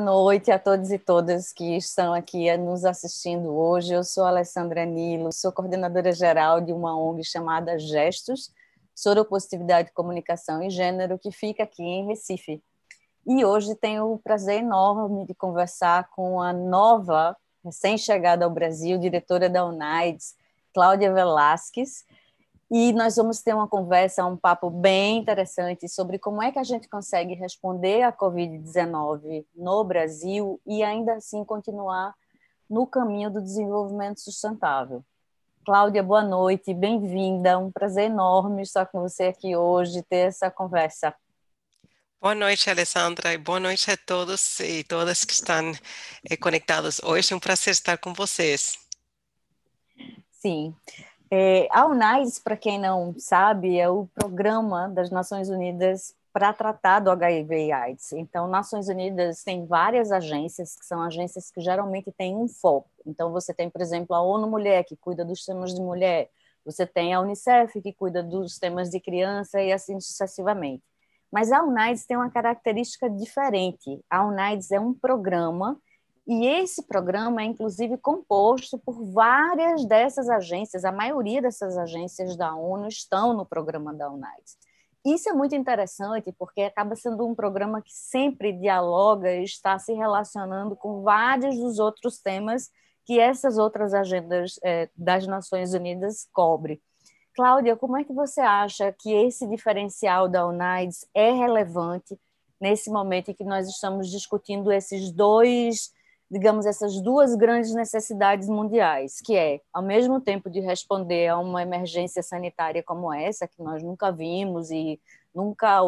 noite a todos e todas que estão aqui eh, nos assistindo hoje. Eu sou Alessandra Nilo, sou coordenadora geral de uma ONG chamada Gestos, Soropositividade, Comunicação e Gênero, que fica aqui em Recife. E hoje tenho o prazer enorme de conversar com a nova, recém-chegada ao Brasil, diretora da UNAIDS, Cláudia Velasquez, e nós vamos ter uma conversa, um papo bem interessante sobre como é que a gente consegue responder à Covid-19 no Brasil e ainda assim continuar no caminho do desenvolvimento sustentável. Cláudia, boa noite, bem-vinda. Um prazer enorme estar com você aqui hoje, ter essa conversa. Boa noite, Alessandra, e boa noite a todos e todas que estão eh, conectados hoje. É um prazer estar com vocês. Sim. É, a UNAIDS, para quem não sabe, é o programa das Nações Unidas para tratar do HIV e AIDS. Então, Nações Unidas tem várias agências, que são agências que geralmente têm um foco. Então, você tem, por exemplo, a ONU Mulher, que cuida dos temas de mulher, você tem a Unicef, que cuida dos temas de criança e assim sucessivamente. Mas a UNAIDS tem uma característica diferente. A UNAIDS é um programa e esse programa é, inclusive, composto por várias dessas agências, a maioria dessas agências da ONU estão no programa da UNAIDS. Isso é muito interessante, porque acaba sendo um programa que sempre dialoga e está se relacionando com vários dos outros temas que essas outras agendas é, das Nações Unidas cobre. Cláudia, como é que você acha que esse diferencial da UNAIDS é relevante nesse momento em que nós estamos discutindo esses dois digamos, essas duas grandes necessidades mundiais, que é, ao mesmo tempo de responder a uma emergência sanitária como essa, que nós nunca vimos e nunca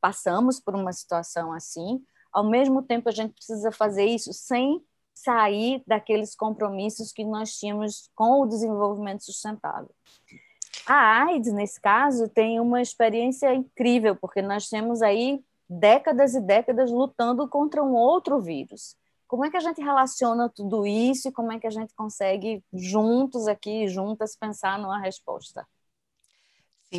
passamos por uma situação assim, ao mesmo tempo a gente precisa fazer isso sem sair daqueles compromissos que nós tínhamos com o desenvolvimento sustentável. A AIDS, nesse caso, tem uma experiência incrível, porque nós temos aí décadas e décadas lutando contra um outro vírus. Como é que a gente relaciona tudo isso e como é que a gente consegue juntos aqui, juntas, pensar numa resposta?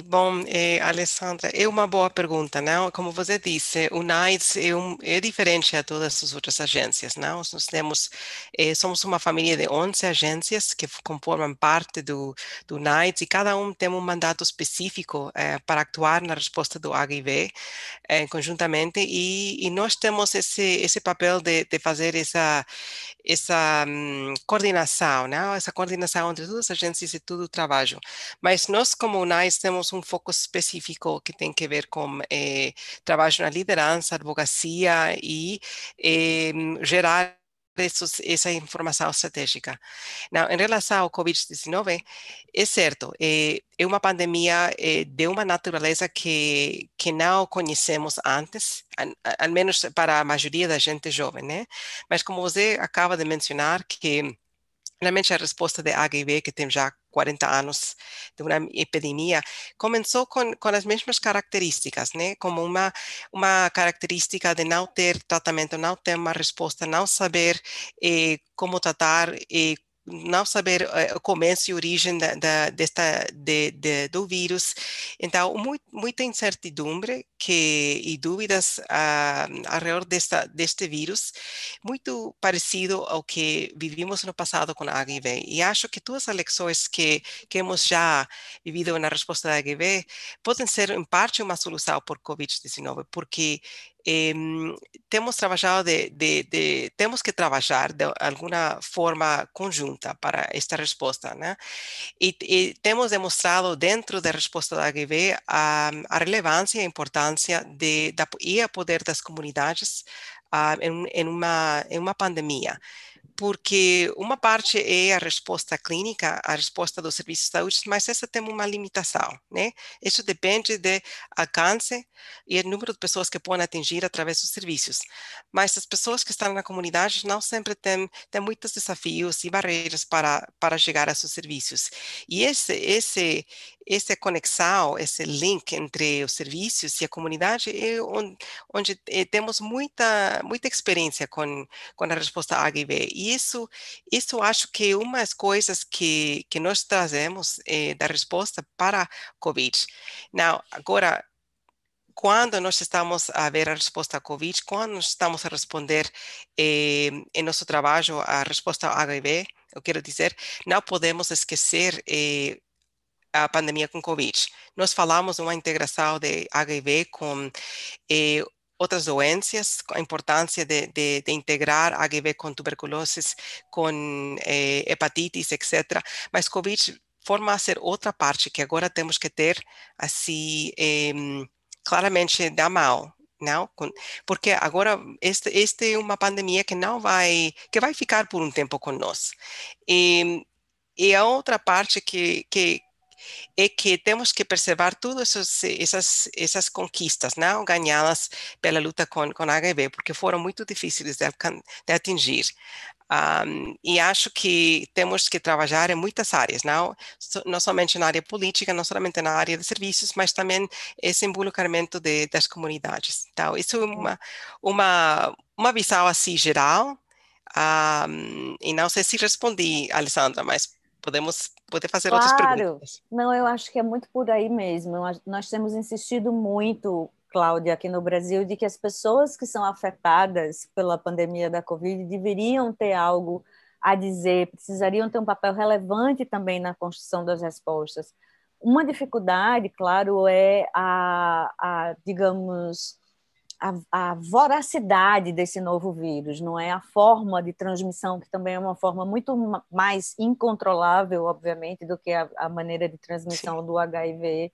Bom, eh, Alessandra, é uma boa pergunta, não? Como você disse, o NAIDS é, um, é diferente a todas as outras agências, não? Nós temos, eh, somos uma família de 11 agências que conformam parte do, do NIDES e cada um tem um mandato específico eh, para atuar na resposta do HIV eh, conjuntamente e, e, nós temos esse, esse papel de, de fazer essa, essa um, coordenação, não? Essa coordenação entre todas as agências e todo o trabalho. Mas nós, como o NAIDS, temos temos um foco específico que tem que ver com eh, trabalho na liderança, advocacia e eh, gerar esses, essa informação estratégica. em relação ao Covid-19, é certo, é, é uma pandemia é, de uma natureza que, que não conhecemos antes, ao menos para a maioria da gente jovem, né? ¿eh? Mas como você acaba de mencionar, que realmente a resposta de HIV, que tem já 40 anos de uma epidemia, começou com as mesmas características, como uma uma característica de não ter tratamento, não ter uma resposta, não saber eh, tratar, eh, não saber eh, o começo e origem da, da desta, de, de, do vírus. Então, muito, muita incertidumbre que, e dúvidas uh, ah, redor desta, deste vírus, muito parecido ao que vivimos no passado com a HIV. E acho que todas as lições que, que hemos já vivido na resposta da HIV podem ser, em parte, uma solução por Covid-19, porque eh, temos trabalhado de, de, de, temos que trabalhar de alguma forma conjunta para esta resposta, né? E, e temos demonstrado dentro da resposta da HIV a, a relevância e a importância de, da, e a poder das comunidades uh, em, em, uma, em uma pandemia porque uma parte é a resposta clínica, a resposta do serviço de saúde, mas essa tem uma limitação, né? Isso depende do alcance e o número de pessoas que podem atingir através dos serviços. Mas as pessoas que estão na comunidade não sempre têm, têm muitos desafios e barreiras para, para chegar a seus serviços. E esse, esse, essa conexão, esse link entre os serviços e a comunidade é onde, onde eh, temos muita, muita experiência com, com a resposta HIV isso, isso acho que uma das coisas que, que nós trazemos eh, da resposta para a COVID. Now, agora, quando nós estamos a ver a resposta à COVID, quando nós estamos a responder eh, em nosso trabalho a resposta ao HIV, eu quero dizer, não podemos esquecer eh, a pandemia com COVID. Nós falamos de uma integração de HIV com outras doenças, a importância de, de, de integrar HIV com tuberculose, com eh, hepatites, etc. Mas COVID forma a ser outra parte que agora temos que ter, assim, eh, claramente da mal, não? Porque agora este, este é uma pandemia que não vai, que vai ficar por um tempo conosco. E, e a outra parte que, que, é que temos que preservar todas essas, essas conquistas não né, ganhadas pela luta com, com HIV, porque foram muito difíceis de, de atingir. Um, e acho que temos que trabalhar em muitas áreas, não, não somente na área política, não somente na área de serviços, mas também esse involucramento de, das comunidades. Então, isso é, é uma, uma, uma visão assim geral, um, e não sei se respondi, Alessandra, mas podemos poder fazer claro. outras perguntas. Não, eu acho que é muito por aí mesmo. Nós temos insistido muito, Cláudia, aqui no Brasil, de que as pessoas que são afetadas pela pandemia da Covid deveriam ter algo a dizer, precisariam ter um papel relevante também na construção das respostas. Uma dificuldade, claro, é a, a digamos, a, a, voracidade desse novo vírus, não é? A forma de transmissão, que também é uma forma muito mais incontrolável, obviamente, do que a, a maneira de transmissão Sim. do HIV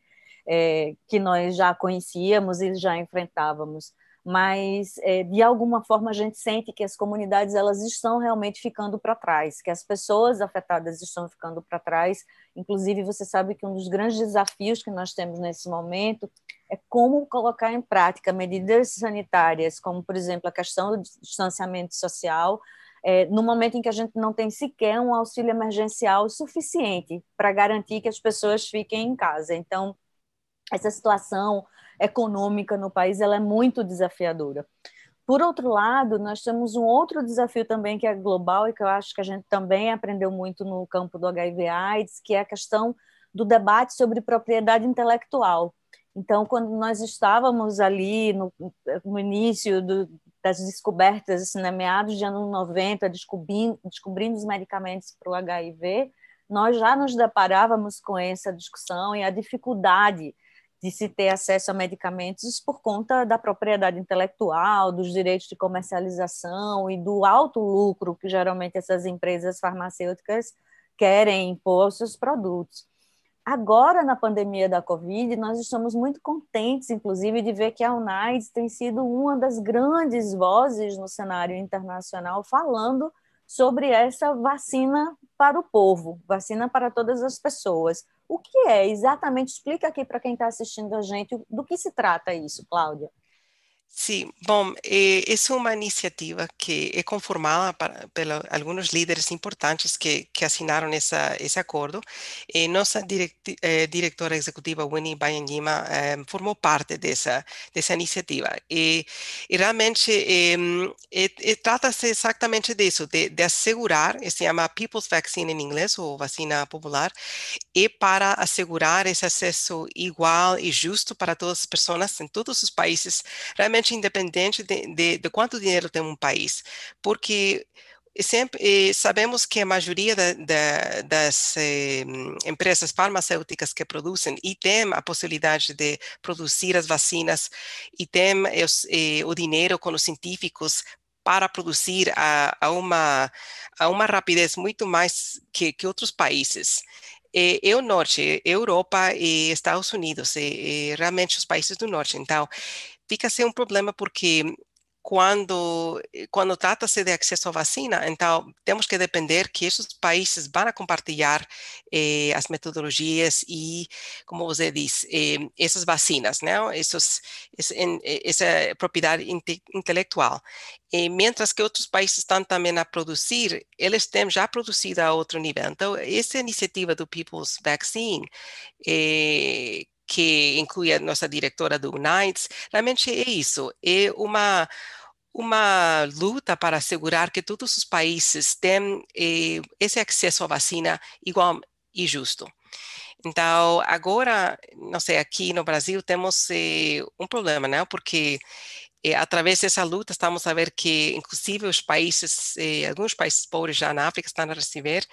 é, eh, que nós já conhecíamos e já enfrentávamos. Mas, é, de alguma forma, a gente sente que as comunidades elas estão realmente ficando para trás, que as pessoas afetadas estão ficando para trás. Inclusive, você sabe que um dos grandes desafios que nós temos nesse momento é como colocar em prática medidas sanitárias, como, por exemplo, a questão do distanciamento social, é, no momento em que a gente não tem sequer um auxílio emergencial suficiente para garantir que as pessoas fiquem em casa. Então, essa situação econômica no país ela é muito desafiadora. Por outro lado, nós temos um outro desafio também que é global e que eu acho que a gente também aprendeu muito no campo do HIV/AIDS, que é a questão do debate sobre propriedade intelectual. Então, quando nós estávamos ali no, no início do, das descobertas, assim, na meados de anos 90, descobrindo, descobrindo os medicamentos para o HIV, nós já nos deparávamos com essa discussão e a dificuldade de se ter acesso a medicamentos por conta da propriedade intelectual, dos direitos de comercialização e do alto lucro que geralmente essas empresas farmacêuticas querem impor aos seus produtos. Agora, na pandemia da Covid, nós estamos muito contentes, inclusive, de ver que a UNAIDS tem sido uma das grandes vozes no cenário internacional falando sobre essa vacina para o povo, vacina para todas as pessoas. O que é exatamente? Explica aqui para quem está assistindo a gente do que se trata isso, Cláudia. Sim, bom, é eh, uma iniciativa que é conformada para, alguns líderes importantes que, que assinaram esse acordo. nossa direct, eh, diretora eh, executiva, Winnie Banyanyima, eh, formou parte dessa, dessa iniciativa. E, eh, realmente eh, trata-se exatamente disso, de, de assegurar, se chama People's Vaccine em inglês, ou vacina popular, e para assegurar esse acesso igual e justo para todas as pessoas em todos os países, realmente independente de, de, de quanto dinheiro tem um país, porque sempre sabemos que a maioria da, da, das eh, empresas farmacêuticas que produzem e tem a possibilidade de produzir as vacinas e tem os, eh, o dinheiro com os científicos para produzir a, a, uma, a uma rapidez muito mais que, que outros países é, o norte, Europa e Estados Unidos, realmente os países do norte. Então, fica ser um problema porque quando quando trata-se de acesso à vacina, então temos que depender que esses países vão compartilhar eh, as metodologias e, como você diz, eh, essas vacinas, né? essas eh, essa propriedade intelectual. E, mientras que outros países estão também a produzir, eles têm já produzido a outro nível. Então, essa iniciativa do People's Vaccine, eh, que inclui a nossa diretora do Unites, realmente é isso, é uma uma luta para assegurar que todos os países têm eh, esse acesso à vacina igual e justo. Então, agora, não sei, aqui no Brasil temos eh, um problema, né? Porque eh, através dessa luta estamos a ver que, inclusive, os países, eh, alguns países pobres já na África estão a receber,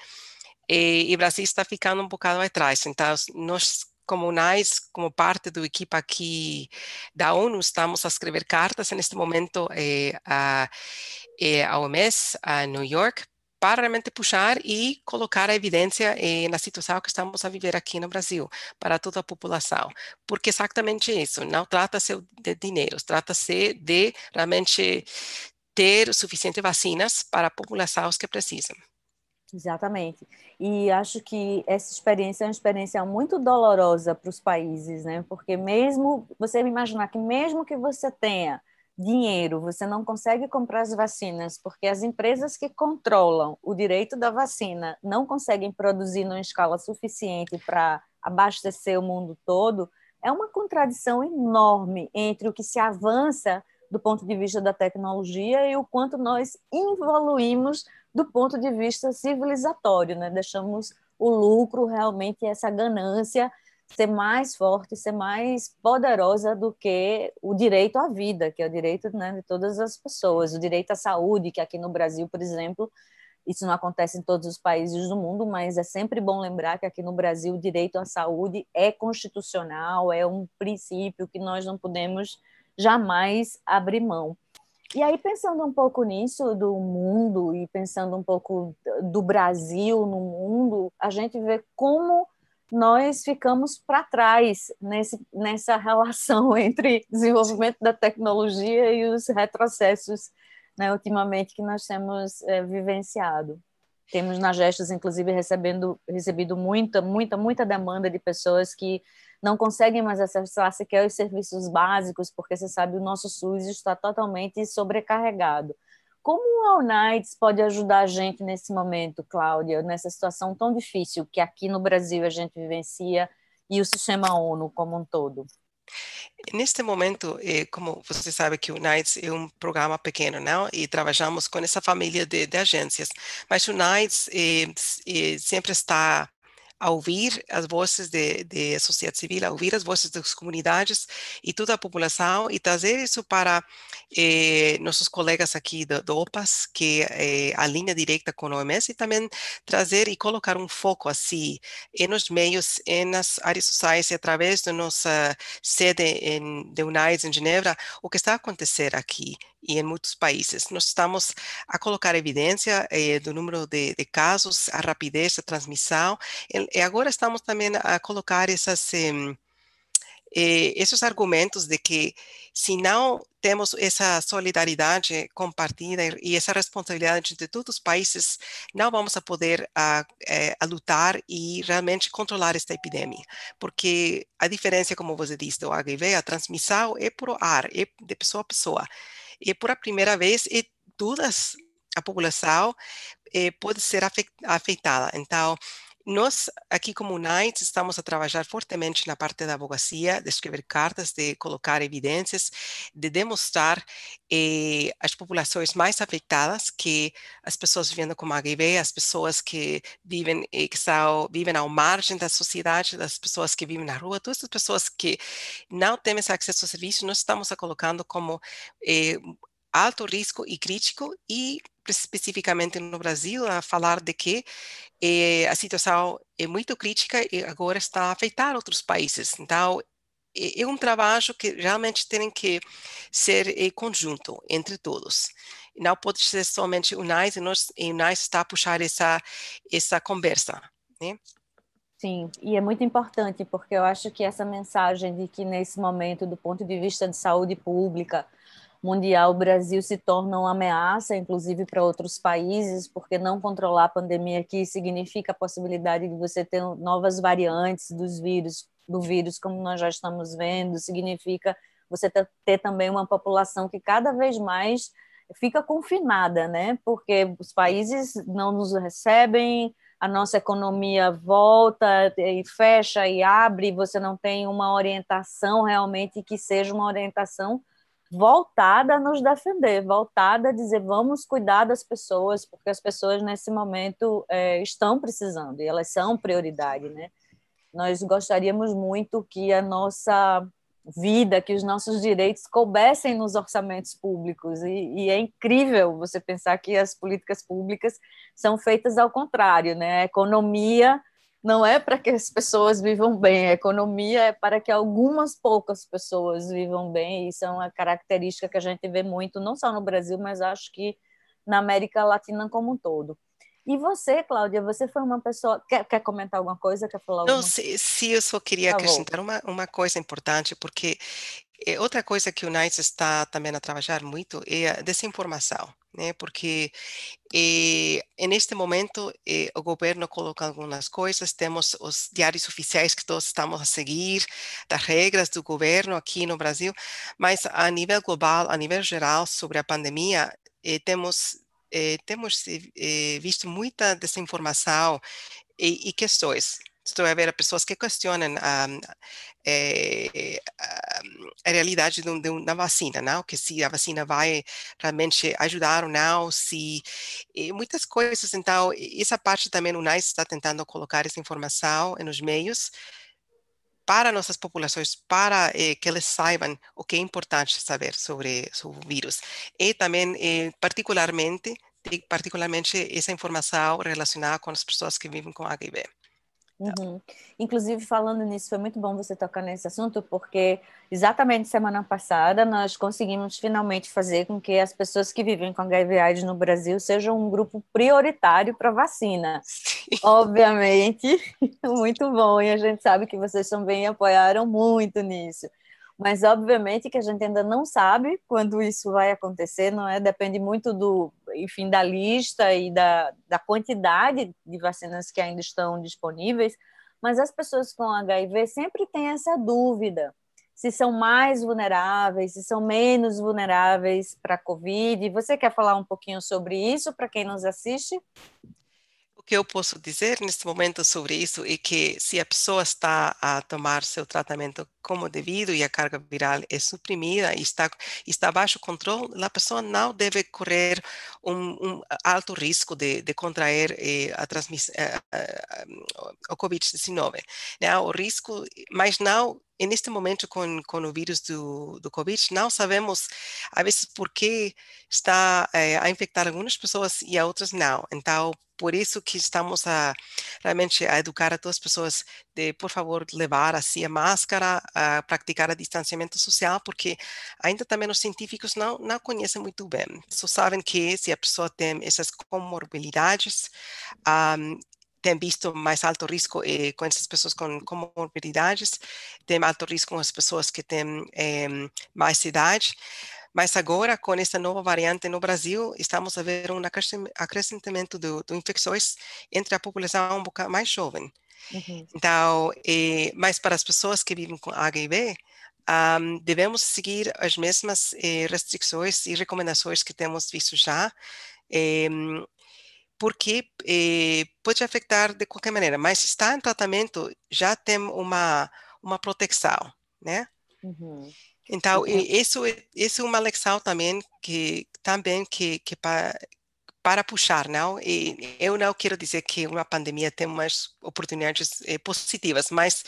eh, e o Brasil está ficando um bocado atrás. Então, nós comunais, como parte do equipa aqui da ONU, estamos a escrever cartas neste momento eh, a, eh, a OMS, a New York, para realmente puxar e colocar a evidência eh, na situação que estamos a viver aqui no Brasil, para toda a população. Porque exatamente isso, não trata-se de dinheiro, trata-se de realmente ter suficiente vacinas para a população que precisam. Exatamente. E acho que essa experiência é uma experiência muito dolorosa para os países, né? Porque mesmo você imaginar que mesmo que você tenha dinheiro, você não consegue comprar as vacinas, porque as empresas que controlam o direito da vacina não conseguem produzir numa escala suficiente para abastecer o mundo todo, é uma contradição enorme entre o que se avança do ponto de vista da tecnologia e o quanto nós evoluímos do ponto de vista civilizatório, né? Deixamos o lucro realmente essa ganância ser mais forte, ser mais poderosa do que o direito à vida, que é o direito né, de todas as pessoas, o direito à saúde, que aqui no Brasil, por exemplo, isso não acontece em todos os países do mundo, mas é sempre bom lembrar que aqui no Brasil o direito à saúde é constitucional, é um princípio que nós não podemos jamais abrir mão. E aí, pensando um pouco nisso, do mundo, e pensando um pouco do Brasil no mundo, a gente vê como nós ficamos para trás nesse, nessa relação entre desenvolvimento da tecnologia e os retrocessos né, ultimamente que nós temos é, vivenciado. Temos na Gestas, inclusive, recebendo, recebido muita, muita, muita demanda de pessoas que não conseguem mais acessar sequer os serviços básicos, porque você sabe o nosso SUS está totalmente sobrecarregado. Como o All Nights pode ajudar a gente nesse momento, Cláudia, nessa situação tão difícil que aqui no Brasil a gente vivencia e o sistema ONU como um todo? Neste momento, é, como você sabe que o NITES é um programa pequeno, não? Né? E trabalhamos com essa família de, de agências. Mas o NITES é, é, sempre está a ouvir as vozes da sociedade civil, a ouvir as vozes das comunidades e toda a população e trazer isso para eh, nossos colegas aqui do, do OPAS, que é eh, a linha direta com o OMS, e também trazer e colocar um foco assim nos meios, nas áreas sociais e através da nossa sede em, de UNAIDS em Genebra, o que está a acontecer aqui e em muitos países. Nós estamos a colocar evidência eh, do número de, de, casos, a rapidez da transmissão, e eh, agora estamos também a colocar essas, esses eh, argumentos de que se não temos essa solidariedade compartida e essa responsabilidade de todos os países, não vamos a poder a, eh, a lutar e realmente controlar esta epidemia, porque a diferença, como você disse, do HIV, a transmissão é por ar, é de pessoa a pessoa, e por a primeira vez, e todas a população eh, pode ser afetada. Então, nós, aqui como Unites, estamos a trabalhar fortemente na parte da advocacia, de escrever cartas, de colocar evidências, de demonstrar eh, as populações mais afetadas, que as pessoas vivendo com HIV, as pessoas que vivem eh, que são, vivem ao margem da sociedade, as pessoas que vivem na rua, todas as pessoas que não têm esse acesso ao serviço, nós estamos a colocando como eh, alto risco e crítico, e especificamente no Brasil, a falar de que eh, a situação é muito crítica e agora está a afetar outros países. Então, é, é um trabalho que realmente tem que ser eh, conjunto entre todos. Não pode ser somente o NAIS, e nós e o NAIS está a puxar essa essa conversa, né? Sim, e é muito importante porque eu acho que essa mensagem de que nesse momento, do ponto de vista de saúde pública, mundial, o Brasil se torna uma ameaça, inclusive para outros países, porque não controlar a pandemia aqui significa a possibilidade de você ter novas variantes dos vírus, do vírus, como nós já estamos vendo, significa você ter também uma população que cada vez mais fica confinada, né? Porque os países não nos recebem, a nossa economia volta e fecha e abre, você não tem uma orientação realmente que seja uma orientação voltada a nos defender, voltada a dizer vamos cuidar das pessoas, porque as pessoas nesse momento é, estão precisando e elas são prioridade, né? Nós gostaríamos muito que a nossa vida, que os nossos direitos coubessem nos orçamentos públicos. E, e, é incrível você pensar que as políticas públicas são feitas ao contrário, né? A economia não é para que as pessoas vivam bem, a economia é para que algumas poucas pessoas vivam bem, isso é uma característica que a gente vê muito, não só no Brasil, mas acho que na América Latina como um todo. E você, Cláudia, você foi uma pessoa. Quer, quer comentar alguma coisa? Quer falar Não, se, se eu só queria acrescentar uma, uma coisa importante, porque eh, outra coisa que o NICE está também a trabalhar muito é a desinformação, né? porque e, eh, é neste momento e, eh, o governo coloca algumas coisas, temos os diários oficiais que todos estamos a seguir, das regras do governo aqui no Brasil, mas a nível global, a nível geral sobre a pandemia, e, temos temos visto muita desinformação e, e questões Estou a ver pessoas que questionam a, eh, a, a realidade de, de, da vacina, não? Que se a vacina vai realmente ajudar ou não, se muitas coisas. Então, essa parte também o NICE está tentando colocar essa informação nos meios para nossas populações, para eh, que eles saibam o que é importante saber sobre, sobre o vírus. E também, eh, particularmente, particularmente essa informação relacionada com as pessoas que vivem com HIV. Então. Uhum. Inclusive, falando nisso, foi muito bom você tocar nesse assunto, porque exatamente semana passada nós conseguimos finalmente fazer com que as pessoas que vivem com HIV/AIDS no Brasil sejam um grupo prioritário para vacina. Sim. Obviamente, muito bom, e a gente sabe que vocês também apoiaram muito nisso. Mas obviamente que a gente ainda não sabe quando isso vai acontecer, não é? Depende muito do, enfim, da lista e da, da quantidade de vacinas que ainda estão disponíveis. Mas as pessoas com HIV sempre têm essa dúvida se são mais vulneráveis, se são menos vulneráveis para a Covid. Você quer falar um pouquinho sobre isso para quem nos assiste? que eu posso dizer neste momento sobre isso é que se a pessoa está a tomar seu tratamento como devido e a carga viral é suprimida e está, está baixo controle, a pessoa não deve correr um, um alto risco de, de contrair eh, a transmissão, eh, eh, o Covid-19. Né? O risco, mas não neste momento com, com o vírus do, do Covid, não sabemos, às vezes, por que está é, a infectar algumas pessoas e a outras não. Então, por isso que estamos a realmente a educar a todas as pessoas de, por favor, levar assim a máscara, a praticar o distanciamento social, porque ainda também os científicos não, não conhecem muito bem. Só sabem que se a pessoa tem essas comorbilidades, um, tem visto mais alto risco eh, com essas pessoas com comorbidades, tem alto risco com as pessoas que têm eh, mais idade. Mas agora, com essa nova variante no Brasil, estamos a ver um acrescentamento de, de infecções entre a população um pouco mais jovem. Uhum. Então, eh, mas para as pessoas que vivem com HIV, um, devemos seguir as mesmas eh, restrições e recomendações que temos visto já porque eh, pode afetar de qualquer maneira, mas está em tratamento, já tem uma, uma proteção, né? Uhum. Então, uhum. isso, é, isso é uma lição também que, também que, que para, para puxar, não? E eu não quero dizer que uma pandemia tem umas oportunidades eh, positivas, mas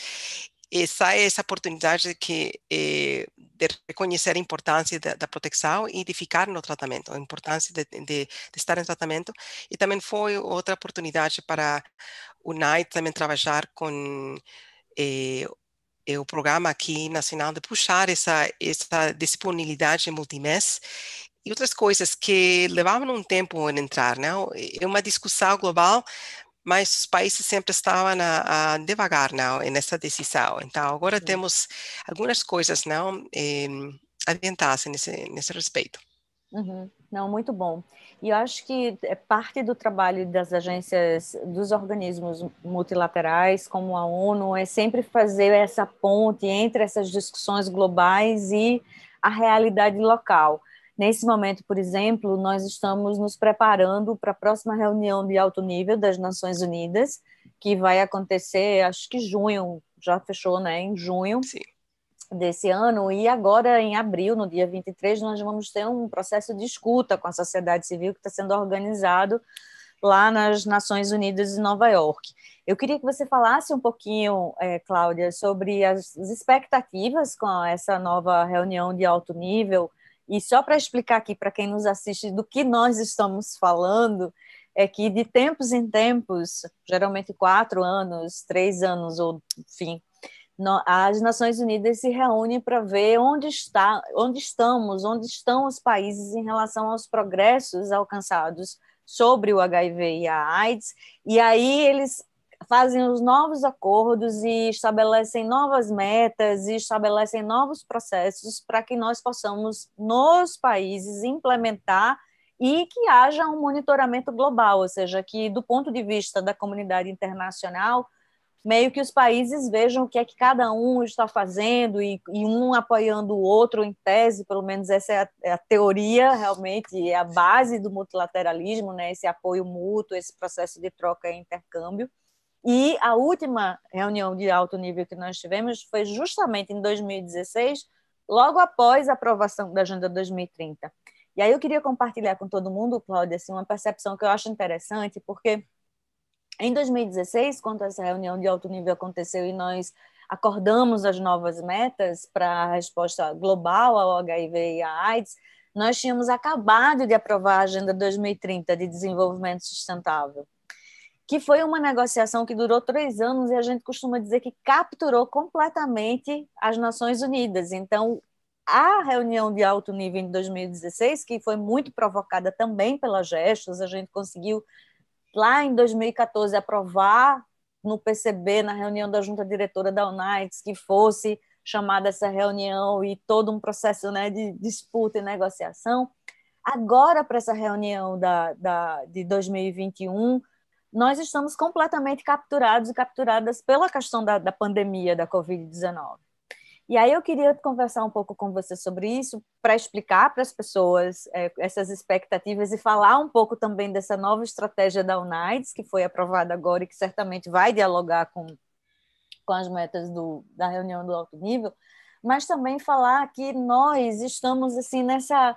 essa sai essa oportunidade que, eh, de reconhecer a importância da, da, proteção e de ficar no tratamento, a importância de, de, de estar em tratamento. E também foi outra oportunidade para o NAI também trabalhar com eh, o programa aqui nacional de puxar essa, essa disponibilidade multimês e outras coisas que levavam um tempo em entrar, né? É uma discussão global, mas os países sempre estavam a, a devagar não é? nessa decisão. Então agora Sim. temos algumas coisas não eh, adiantadas nesse nesse respeito. Uhum. Não, muito bom. E eu acho que é parte do trabalho das agências, dos organismos multilaterais, como a ONU, é sempre fazer essa ponte entre essas discussões globais e a realidade local. Nesse momento, por exemplo, nós estamos nos preparando para a próxima reunião de alto nível das Nações Unidas, que vai acontecer, acho que junho, já fechou, né? Em junho Sim. desse ano. E agora, em abril, no dia 23, nós vamos ter um processo de escuta com a sociedade civil que está sendo organizado lá nas Nações Unidas em Nova York. Eu queria que você falasse um pouquinho, é, Cláudia, sobre as expectativas com essa nova reunião de alto nível e só para explicar aqui para quem nos assiste do que nós estamos falando, é que de tempos em tempos, geralmente quatro anos, três anos, ou enfim, as Nações Unidas se reúnem para ver onde, está, onde estamos, onde estão os países em relação aos progressos alcançados sobre o HIV e a AIDS, e aí eles fazem os novos acordos e estabelecem novas metas e estabelecem novos processos para que nós possamos, nos países, implementar e que haja um monitoramento global, ou seja, que do ponto de vista da comunidade internacional, meio que os países vejam o que é que cada um está fazendo e, e um apoiando o outro em tese, pelo menos essa é a, é a, teoria realmente, é a base do multilateralismo, né? esse apoio mútuo, esse processo de troca e intercâmbio. E a última reunião de alto nível que nós tivemos foi justamente em 2016, logo após a aprovação da Agenda 2030. E aí eu queria compartilhar com todo mundo, Cláudia, assim, uma percepção que eu acho interessante, porque em 2016, quando essa reunião de alto nível aconteceu e nós acordamos as novas metas para a resposta global ao HIV e à AIDS, nós tínhamos acabado de aprovar a Agenda 2030 de Desenvolvimento Sustentável que foi uma negociação que durou três anos e a gente costuma dizer que capturou completamente as Nações Unidas. Então, a reunião de alto nível em 2016, que foi muito provocada também pelas gestos, a gente conseguiu lá em 2014 aprovar no PCB, na reunião da junta diretora da Unites, que fosse chamada essa reunião e todo um processo né, de disputa e negociação. Agora, para essa reunião da, da, de 2021, nós estamos completamente capturados e capturadas pela questão da, da pandemia da Covid-19. E aí eu queria conversar um pouco com você sobre isso, para explicar para as pessoas é, essas expectativas e falar um pouco também dessa nova estratégia da UNAIDS, que foi aprovada agora e que certamente vai dialogar com, com as metas do, da reunião do alto nível, mas também falar que nós estamos assim nessa,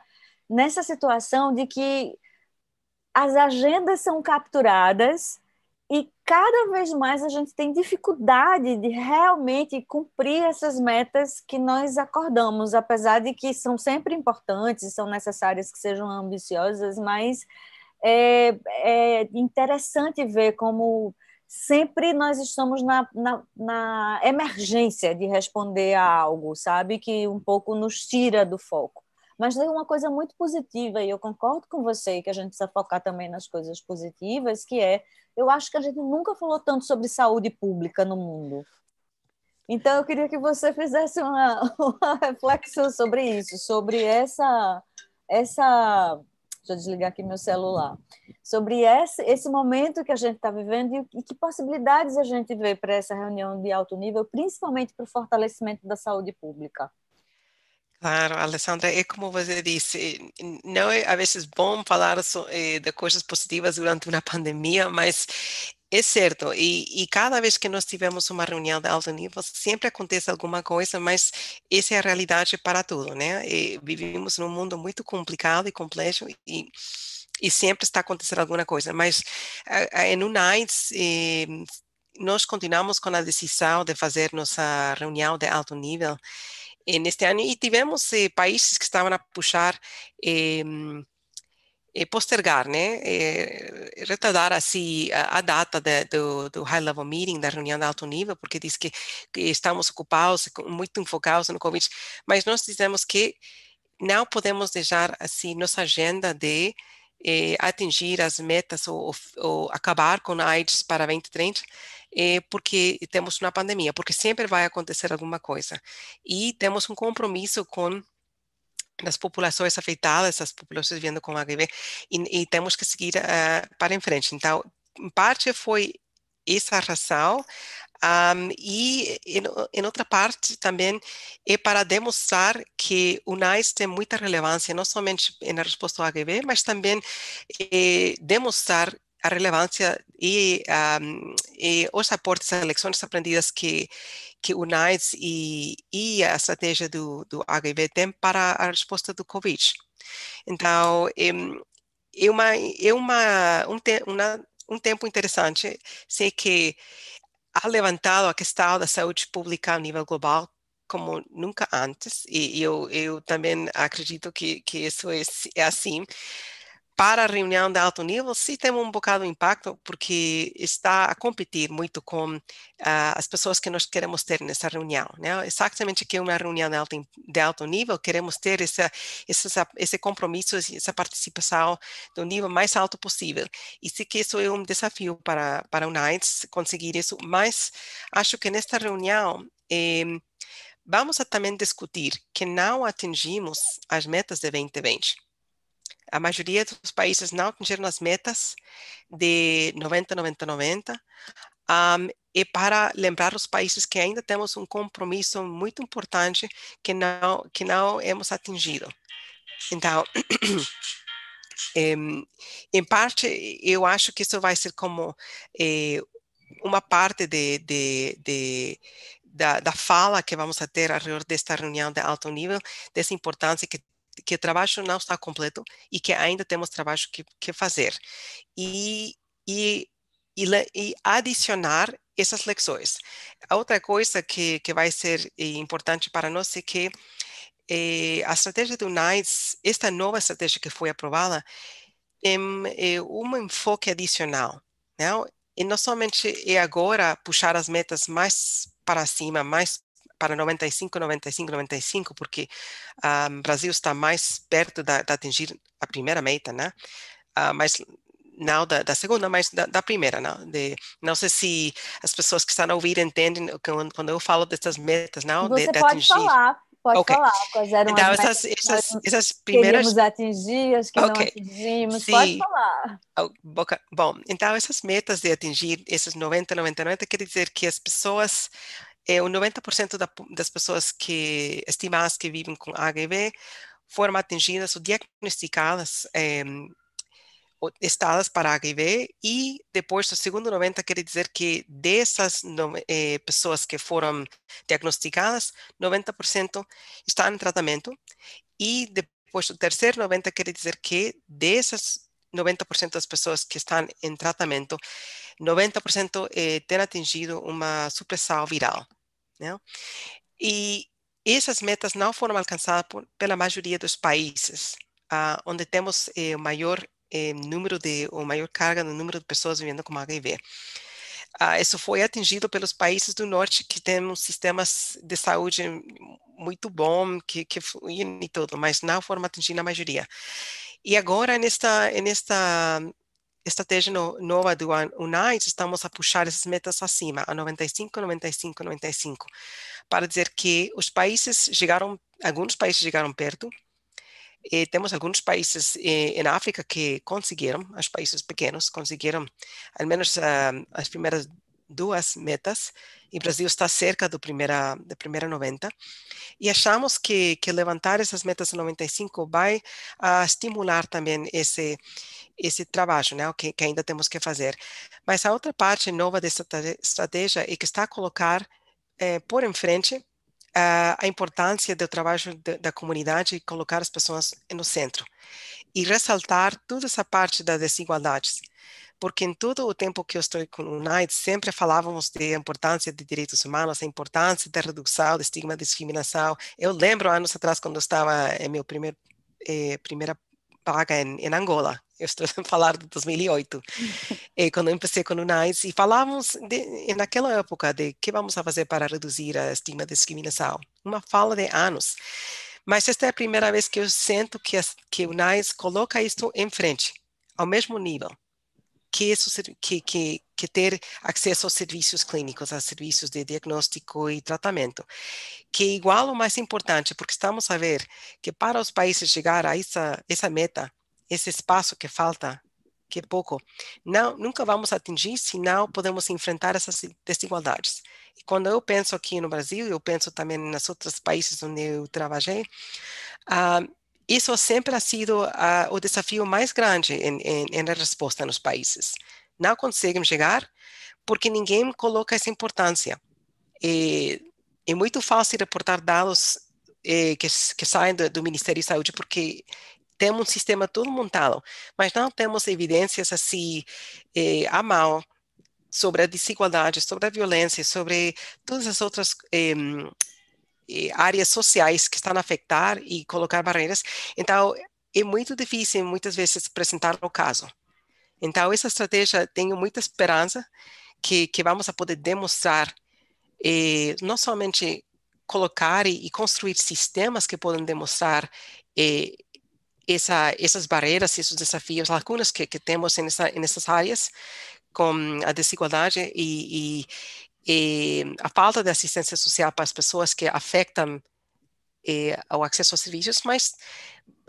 nessa situação de que as agendas são capturadas e cada vez mais a gente tem dificuldade de realmente cumprir essas metas que nós acordamos, apesar de que são sempre importantes, são necessárias que sejam ambiciosas, mas é, é interessante ver como sempre nós estamos na, na, na emergência de responder a algo, sabe? Que um pouco nos tira do foco. Mas tem uma coisa muito positiva, e eu concordo com você que a gente precisa focar também nas coisas positivas, que é, eu acho que a gente nunca falou tanto sobre saúde pública no mundo. Então, eu queria que você fizesse uma, uma reflexão sobre isso, sobre essa, essa deixa eu desligar aqui meu celular, sobre esse, esse momento que a gente está vivendo e, e, que possibilidades a gente vê para essa reunião de alto nível, principalmente para o fortalecimento da saúde pública. Claro, Alessandra, é como você disse, não é a vezes bom falar eh, de coisas positivas durante uma pandemia, mas é certo, e, e, cada vez que nós tivemos uma reunião de alto nível, sempre acontece alguma coisa, mas essa é a realidade para tudo, né? E vivemos num mundo muito complicado e complexo, e, e sempre está acontecendo alguma coisa, mas é, no Nights nós continuamos com a decisão de fazer nossa reunião de alto nível, neste ano e tivemos eh, países que estavam a puxar eh, postergar, né, eh, retardar assim a, a data de, do, do, High Level Meeting, da reunião de alto nível, porque diz que, estamos ocupados, muito enfocados no Covid, mas nós dizemos que não podemos deixar assim nossa agenda de eh, atingir as metas ou, ou, ou, acabar com a AIDS para 2030 é porque temos uma pandemia, porque sempre vai acontecer alguma coisa. E temos um compromisso com as populações afetadas, as populações vivendo com HIV, e, e temos que seguir uh, para em frente. Então, em parte foi essa razão, um, e em, em, outra parte também é para demonstrar que o NICE tem muita relevância, não somente na resposta ao HIV, mas também é, eh, demonstrar a relevância e, um, e os aportes às eleições aprendidas que, que o NIDES e, e a estratégia do, do HIV têm para a resposta do COVID. Então, é, uma, é uma, um, te, uma, um tempo interessante, sei que ha levantado a questão da saúde pública a nível global como nunca antes, e eu, eu também acredito que, que isso é, é assim para a reunião de alto nível, sim tem um bocado de impacto, porque está a competir muito com uh, as pessoas que nós queremos ter nessa reunião. Né? Exatamente que uma reunião de alto, de alto nível, queremos ter essa, essa, esse compromisso, essa participação do nível mais alto possível. E sei que isso é um desafio para, para o NITES, conseguir isso, mas acho que nesta reunião... Eh, vamos a também discutir que não atingimos as metas de 2020 a maioria dos países não atingiram as metas de 90-90-90. Um, e para lembrar os países que ainda temos um compromisso muito importante que não que não hemos atingido. Então, em, em parte, eu acho que isso vai ser como eh, uma parte de, de, de da, da, fala que vamos ter ao redor desta reunião de alto nível, dessa importância que que o trabalho não está completo e que ainda temos trabalho que, que fazer. E, e, e, e adicionar essas leções. A outra coisa que, que vai ser eh, importante para nós é que eh, a estratégia do NICE, esta nova estratégia que foi aprovada, tem eh, um enfoque adicional. Não? E não somente é agora puxar as metas mais para cima, mais para 95, 95, 95, porque o ah, um, Brasil está mais perto de, de atingir a primeira meta, né? Uh, mas não da, da, segunda, mas da, da primeira, não? Né? De, não sei se as pessoas que estão a ouvir entendem quando, eu falo dessas metas, não? Você de, de pode atingir. falar, pode okay. falar quais eram então, as essas, essas, essas primeiras... queríamos atingir, as que okay. não atingimos, Sim. pode falar. Oh, bom, então essas metas de atingir esses 90, 90, 90 quer dizer que as pessoas é o 90% da, das pessoas que estimadas que vivem com HIV foram atingidas ou diagnosticadas é, estadas para HIV e depois do segundo 90 quer dizer que dessas eh, pessoas que foram diagnosticadas, 90% estão em tratamento e depois do terceiro 90 quer dizer que dessas 90% das pessoas que estão em tratamento, 90% eh, têm atingido uma supressão viral. Né? E essas metas não foram alcançadas por, pela maioria dos países, ah, onde temos eh, o maior eh, número de, ou maior carga no número de pessoas vivendo com HIV. Ah, isso foi atingido pelos países do norte que têm sistemas de saúde muito bom, que, que fluem e tudo, mas não foram atingidos na maioria. E agora, nesta, nesta estratégia no, nova do Unite, estamos a puxar essas metas acima, a 95, 95, 95, para dizer que os países chegaram, alguns países chegaram perto, e temos alguns países eh, em África que conseguiram, os países pequenos conseguiram, ao menos uh, as primeiras duas metas, e o Brasil está cerca do primeira, da primeira 90, e achamos que, que levantar essas metas 95 vai uh, estimular também esse esse trabalho, né, que, que ainda temos que fazer. Mas a outra parte nova dessa estratégia é que está a colocar eh, por em frente uh, a importância do trabalho de, da comunidade e colocar as pessoas no centro e ressaltar toda essa parte das desigualdades porque em todo o tempo que eu estou com o United sempre falávamos de importância de direitos humanos, a importância da redução do estigma da discriminação. Eu lembro anos atrás quando eu estava em meu primeiro eh, primeira paga em, em Angola, É, eu estou a falar de 2008, e quando comecei com o NICE, e falávamos de, naquela época de que vamos fazer para reduzir a estima de discriminação. Uma fala de anos. Mas esta é a primeira vez que eu sinto que, as, que o NICE coloca isto em frente, ao mesmo nível. Que, isso, que, que, que, ter acesso aos serviços clínicos, aos serviços de diagnóstico e tratamento, que é igual ou mais importante, porque estamos a ver que para os países chegar a essa, essa meta, esse espaço que falta, que é pouco, não, nunca vamos atingir se não podemos enfrentar essas desigualdades. E quando eu penso aqui no Brasil, eu penso também nos outros países onde eu trabalhei, uh, isso sempre ha sido uh, o desafio mais grande em, em, em resposta nos países. Não conseguem chegar porque ninguém coloca essa importância. E, é muito fácil reportar dados eh, que, que, saem do, do, Ministério da Saúde porque temos um sistema todo montado, mas não temos evidências assim eh, a mal sobre a desigualdade, sobre a violência, sobre todas as outras eh, eh, áreas sociais que estão a afetar e colocar barreiras. Então, é muito difícil muitas vezes apresentar o caso. Então, essa estratégia, tenho muita esperança que, que vamos a poder demonstrar, eh, não somente colocar e, e, construir sistemas que podem demonstrar eh, essas barreiras e esses desafios, lacunas que, que tenemos en, áreas com a ah, desigualdade e eh, a falta de assistência social para as pessoas que afetam eh, o acesso aos serviços, mas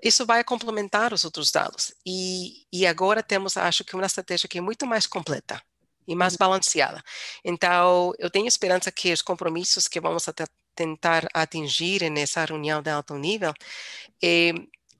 isso vai complementar os outros dados. E, e agora temos, acho que, uma estratégia que é muito mais completa e mais balanceada. Então, eu tenho esperança que os compromissos que vamos tentar atingir nessa reunião de alto nível eh,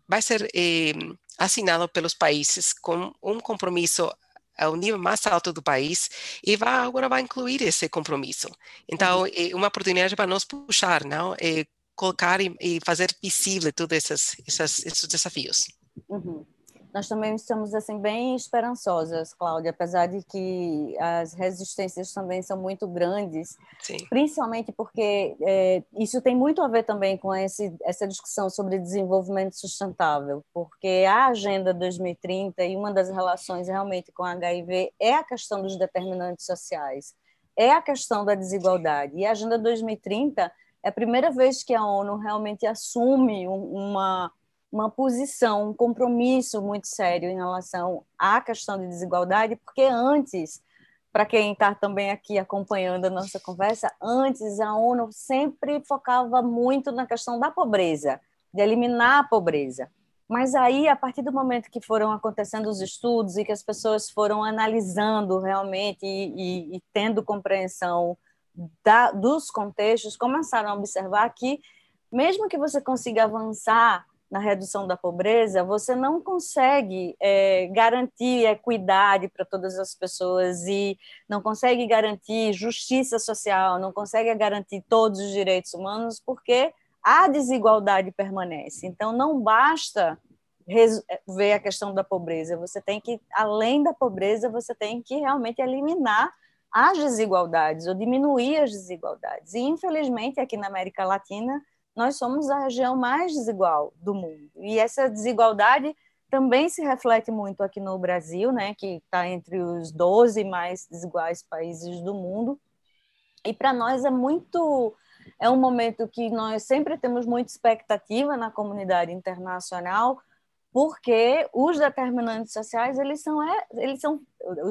vai ser eh, assinado pelos países com um compromisso ao nível mais alto do país e vai, agora vai incluir esse compromisso. Então, é uma eh, oportunidade para nós puxar, não? É eh, colocar e, e fazer visível todos esses, esses, esses desafios. Uhum nós também estamos assim bem esperançosas, Cláudia, apesar de que as resistências também são muito grandes, Sim. principalmente porque é, isso tem muito a ver também com esse, essa discussão sobre desenvolvimento sustentável, porque a Agenda 2030 e uma das relações realmente com HIV é a questão dos determinantes sociais, é a questão da desigualdade. E a Agenda 2030 é a primeira vez que a ONU realmente assume uma uma posição, um compromisso muito sério em relação à questão de desigualdade, porque antes, para quem está também aqui acompanhando a nossa conversa, antes a ONU sempre focava muito na questão da pobreza, de eliminar a pobreza. Mas aí, a partir do momento que foram acontecendo os estudos e que as pessoas foram analisando realmente e, e, e tendo compreensão da, dos contextos, começaram a observar que, mesmo que você consiga avançar na redução da pobreza, você não consegue é, garantir equidade para todas as pessoas e não consegue garantir justiça social, não consegue garantir todos os direitos humanos, porque a desigualdade permanece. Então, não basta é, ver a questão da pobreza, você tem que, além da pobreza, você tem que realmente eliminar as desigualdades ou diminuir as desigualdades. E, infelizmente, aqui na América Latina, nós somos a região mais desigual do mundo. E essa desigualdade também se reflete muito aqui no Brasil, né, que está entre os 12 mais desiguais países do mundo. E para nós é muito é um momento que nós sempre temos muita expectativa na comunidade internacional, porque os determinantes sociais eles são é, eles são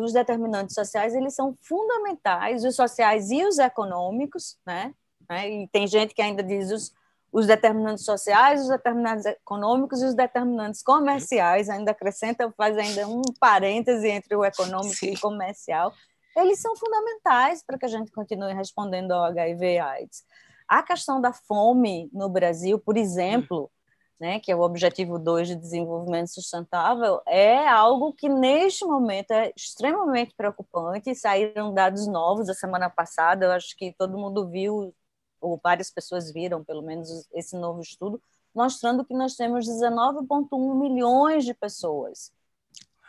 os determinantes sociais eles são fundamentais, os sociais e os econômicos, né? né e tem gente que ainda diz os os determinantes sociais, os determinantes econômicos e os determinantes comerciais, ainda acrescenta, faz ainda um parêntese entre o econômico Sim. e o comercial, eles são fundamentais para que a gente continue respondendo ao HIV e AIDS. A questão da fome no Brasil, por exemplo, né, que é o objetivo 2 de desenvolvimento sustentável, é algo que neste momento é extremamente preocupante. Saíram dados novos a semana passada, eu acho que todo mundo viu ou várias pessoas viram, pelo menos esse novo estudo, mostrando que nós temos 19,1 milhões de pessoas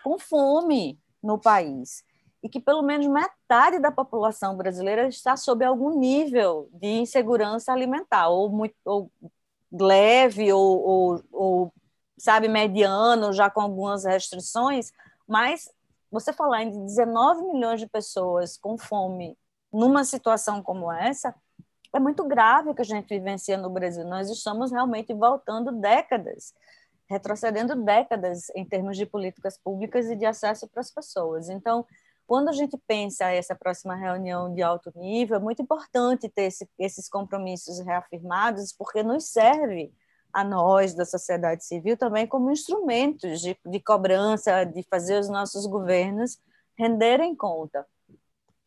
com fome no país e que pelo menos metade da população brasileira está sob algum nível de insegurança alimentar, ou, muito, ou leve, ou, ou, ou, sabe, mediano, já com algumas restrições, mas você falar em 19 milhões de pessoas com fome numa situação como essa, é muito grave o que a gente vivencia no Brasil. Nós estamos realmente voltando décadas, retrocedendo décadas em termos de políticas públicas e de acesso para as pessoas. Então, quando a gente pensa essa próxima reunião de alto nível, é muito importante ter esse, esses compromissos reafirmados, porque nos serve a nós, da sociedade civil, também como instrumentos de, de cobrança, de fazer os nossos governos renderem conta.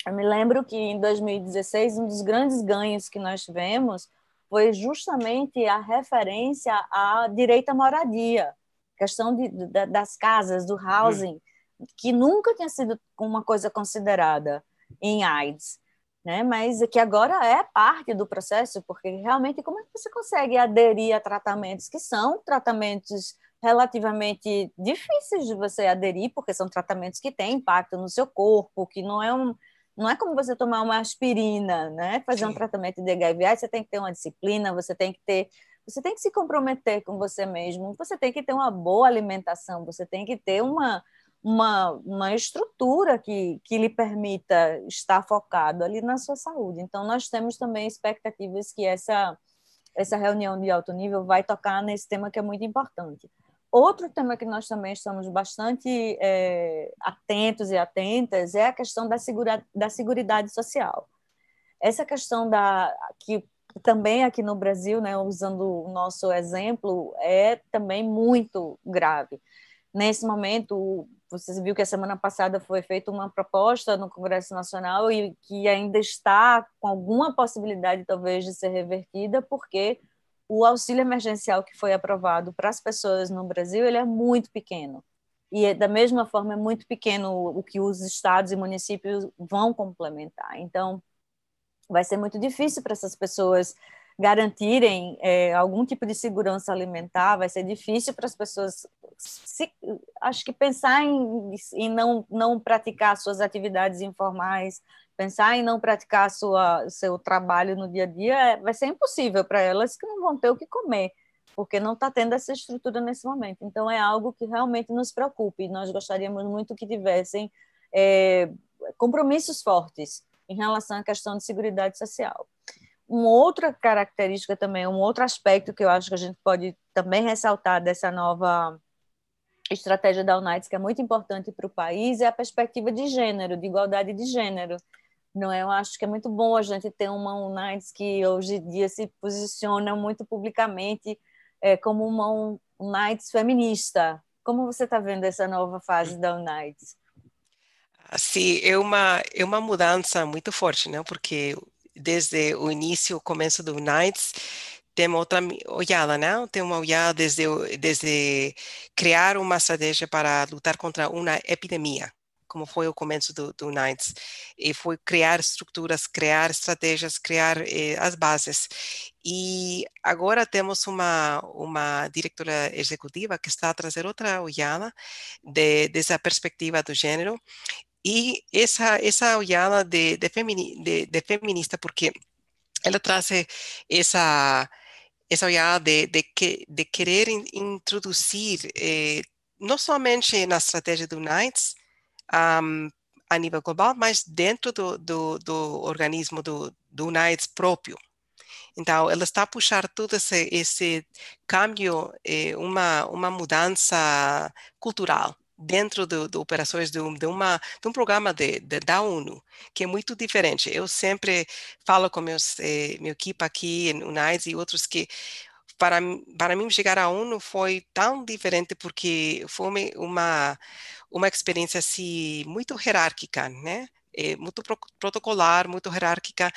Eu me lembro que em 2016, um dos grandes ganhos que nós tivemos foi justamente a referência à direita à moradia, questão de, de, das casas, do housing, hum. que nunca tinha sido uma coisa considerada em AIDS, né? mas é que agora é parte do processo, porque realmente como é que você consegue aderir a tratamentos que são tratamentos relativamente difíceis de você aderir, porque são tratamentos que têm impacto no seu corpo, que não é um, não é como você tomar uma aspirina, né? Fazer Sim. um tratamento de HIV, você tem que ter uma disciplina, você tem que ter você tem que se comprometer com você mesmo, você tem que ter uma boa alimentação, você tem que ter uma, uma, uma estrutura que, que lhe permita estar focado ali na sua saúde. Então, nós temos também expectativas que essa, essa reunião de alto nível vai tocar nesse tema que é muito importante. Outro tema que nós também estamos bastante é, atentos e atentas é a questão da, segura, da seguridade social. Essa questão da que também aqui no Brasil, né, usando o nosso exemplo, é também muito grave. Nesse momento, vocês viu que a semana passada foi feita uma proposta no Congresso Nacional e que ainda está com alguma possibilidade, talvez, de ser revertida, porque o auxílio emergencial que foi aprovado para as pessoas no Brasil ele é muito pequeno. E, é, da mesma forma, é muito pequeno o que os estados e municípios vão complementar. Então, vai ser muito difícil para essas pessoas garantirem é, algum tipo de segurança alimentar, vai ser difícil para as pessoas, se, acho que pensar em, em não, não praticar suas atividades informais, pensar em não praticar sua seu trabalho no dia a dia é, vai ser impossível para elas que não vão ter o que comer porque não está tendo essa estrutura nesse momento então é algo que realmente nos preocupa e nós gostaríamos muito que tivessem é, compromissos fortes em relação à questão de segurança social uma outra característica também um outro aspecto que eu acho que a gente pode também ressaltar dessa nova estratégia da Unites que é muito importante para o país é a perspectiva de gênero de igualdade de gênero não é? Eu acho que é muito bom a gente ter uma Unites que hoje em dia se posiciona muito publicamente é, como uma Unites feminista. Como você está vendo essa nova fase da Unites? Sim, é uma, é uma mudança muito forte, né? porque desde o início, o começo do Unites, tem outra olhada, né? Tem uma olhada desde, desde criar uma estratégia para lutar contra uma epidemia, como foi o começo do, do Nights, e foi criar estruturas, criar estratégias, criar eh, as bases. E agora temos uma, uma diretora executiva que está a trazer outra olhada de, dessa perspectiva do gênero e essa, essa olhada de, de, femini, de, de feminista, porque ela traz essa, essa olhada de, de, que, de querer in, introduzir eh, não somente na estratégia do Knights, um, a nível global, mas dentro do, do, do organismo do, do UNAIDS próprio. Então, ela está a puxar todo esse, esse câmbio, eh, uma, uma mudança cultural dentro de, de operações de, um, de, uma, de um programa de, de, da ONU, que é muito diferente. Eu sempre falo com meus, eh, minha equipe aqui, em UNAIDS e outros, que para, para mim chegar à ONU foi tão diferente porque foi uma uma experiência assim muito hierárquica, né? É, muito pro, protocolar, muito hierárquica,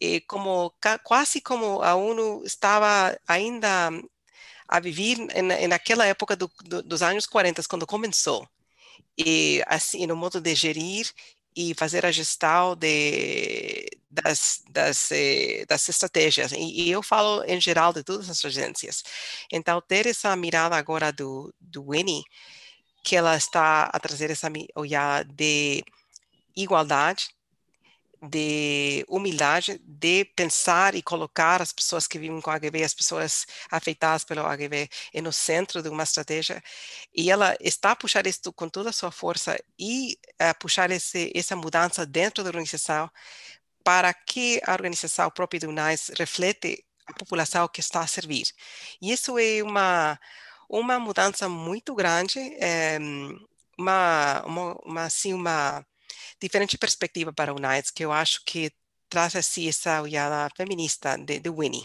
é, como quase como a ONU estava ainda a viver em, naquela época do, do, dos anos 40, quando começou, e assim no modo de gerir e fazer a gestão de, das, das, eh, das estratégias. E, eu falo em geral de todas as agências. Então, ter essa mirada agora do, do Winnie, que ela está a trazer essa olhar de igualdade, de humildade, de pensar e colocar as pessoas que vivem com HIV, as pessoas afetadas pelo HIV, no centro de uma estratégia. E ela está a puxar isso com toda a sua força e a puxar esse, essa mudança dentro da organização para que a organização própria do UNAIS reflete a população que está a servir. E isso é uma, uma mudança muito grande, é, uma, uma, uma, assim, uma diferente perspectiva para o UNAIDS, que eu acho que traz assim essa olhada feminista de, de Winnie.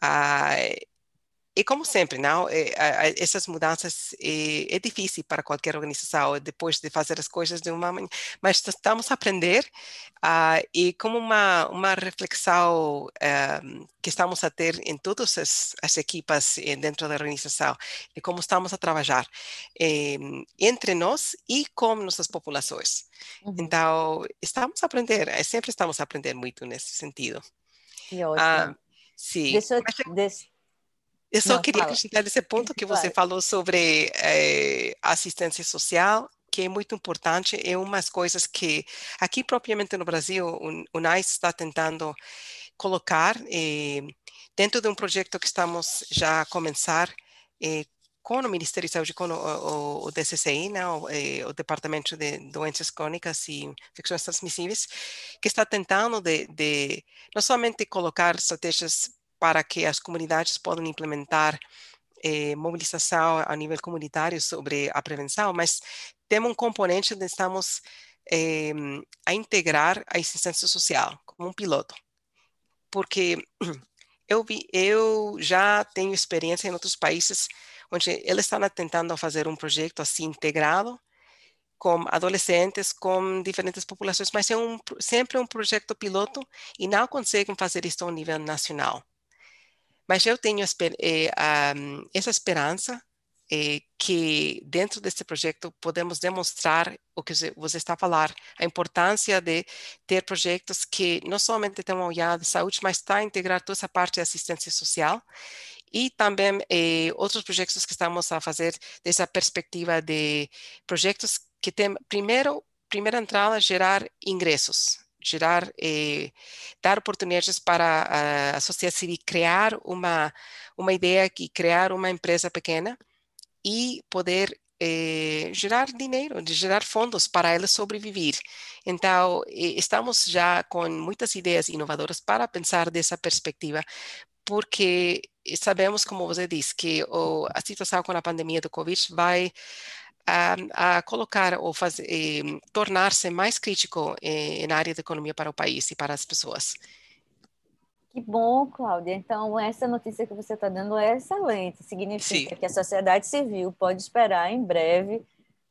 Ah, e como sempre, não, né, eh, essas mudanças é, é difícil para qualquer organização depois de fazer as coisas de uma maneira, mas estamos a aprender uh, e como uma uma reflexão ah, que estamos a ter em todas as, as equipas eh, dentro da organização e é como estamos a trabalhar entre nós e com nossas populações. Uhum. Então estamos a aprender, sempre estamos a aprender muito nesse sentido. Que ótimo. Ah, sim. Deixa, Mas, deixa, eu só Não, queria acrescentar esse ponto que você falou sobre é, assistência social, que é muito importante, é umas coisas que aqui propriamente no Brasil o, NAIS está tentando colocar é, dentro de um projeto que estamos já a começar é, com o Ministério de Saúde, com o, o, o DCCI, né, o, o, Departamento de Doenças Crônicas e Infecções Transmissíveis, que está tentando de, de não somente colocar estratégias para que as comunidades possam implementar eh, mobilização a nível comunitário sobre a prevenção, mas temos um componente onde estamos eh, a integrar a assistência social como um piloto, porque eu, vi, eu já tenho experiência em outros países onde eles estão tentando fazer um projeto assim integrado com adolescentes, com diferentes populações, mas é um, sempre um projeto piloto e não conseguem fazer isso a nível nacional. Mas eu tenho eh, um, essa esperança eh, que dentro deste projeto podemos demonstrar o que você está a falar, a importância de ter projetos que não somente têm uma olhada de saúde, mas está a integrar toda essa parte de assistência social e também eh, outros projetos que estamos a fazer dessa perspectiva de projetos que têm, primeiro, primeira entrada, gerar ingressos gerar, eh, dar oportunidades para a, sociedade civil criar uma, uma ideia e criar uma empresa pequena e poder eh, gerar dinheiro, de gerar fundos para ela sobreviver. Então, estamos já com muitas ideias inovadoras para pensar dessa perspectiva, porque sabemos, como você disse, que o, a situação com a pandemia do Covid vai a, a colocar ou fazer, tornar-se mais crítico eh, na área da economia para o país e para as pessoas. Que bom, Cláudia. Então, essa notícia que você está dando é excelente. Significa Sim. que a sociedade civil pode esperar em breve,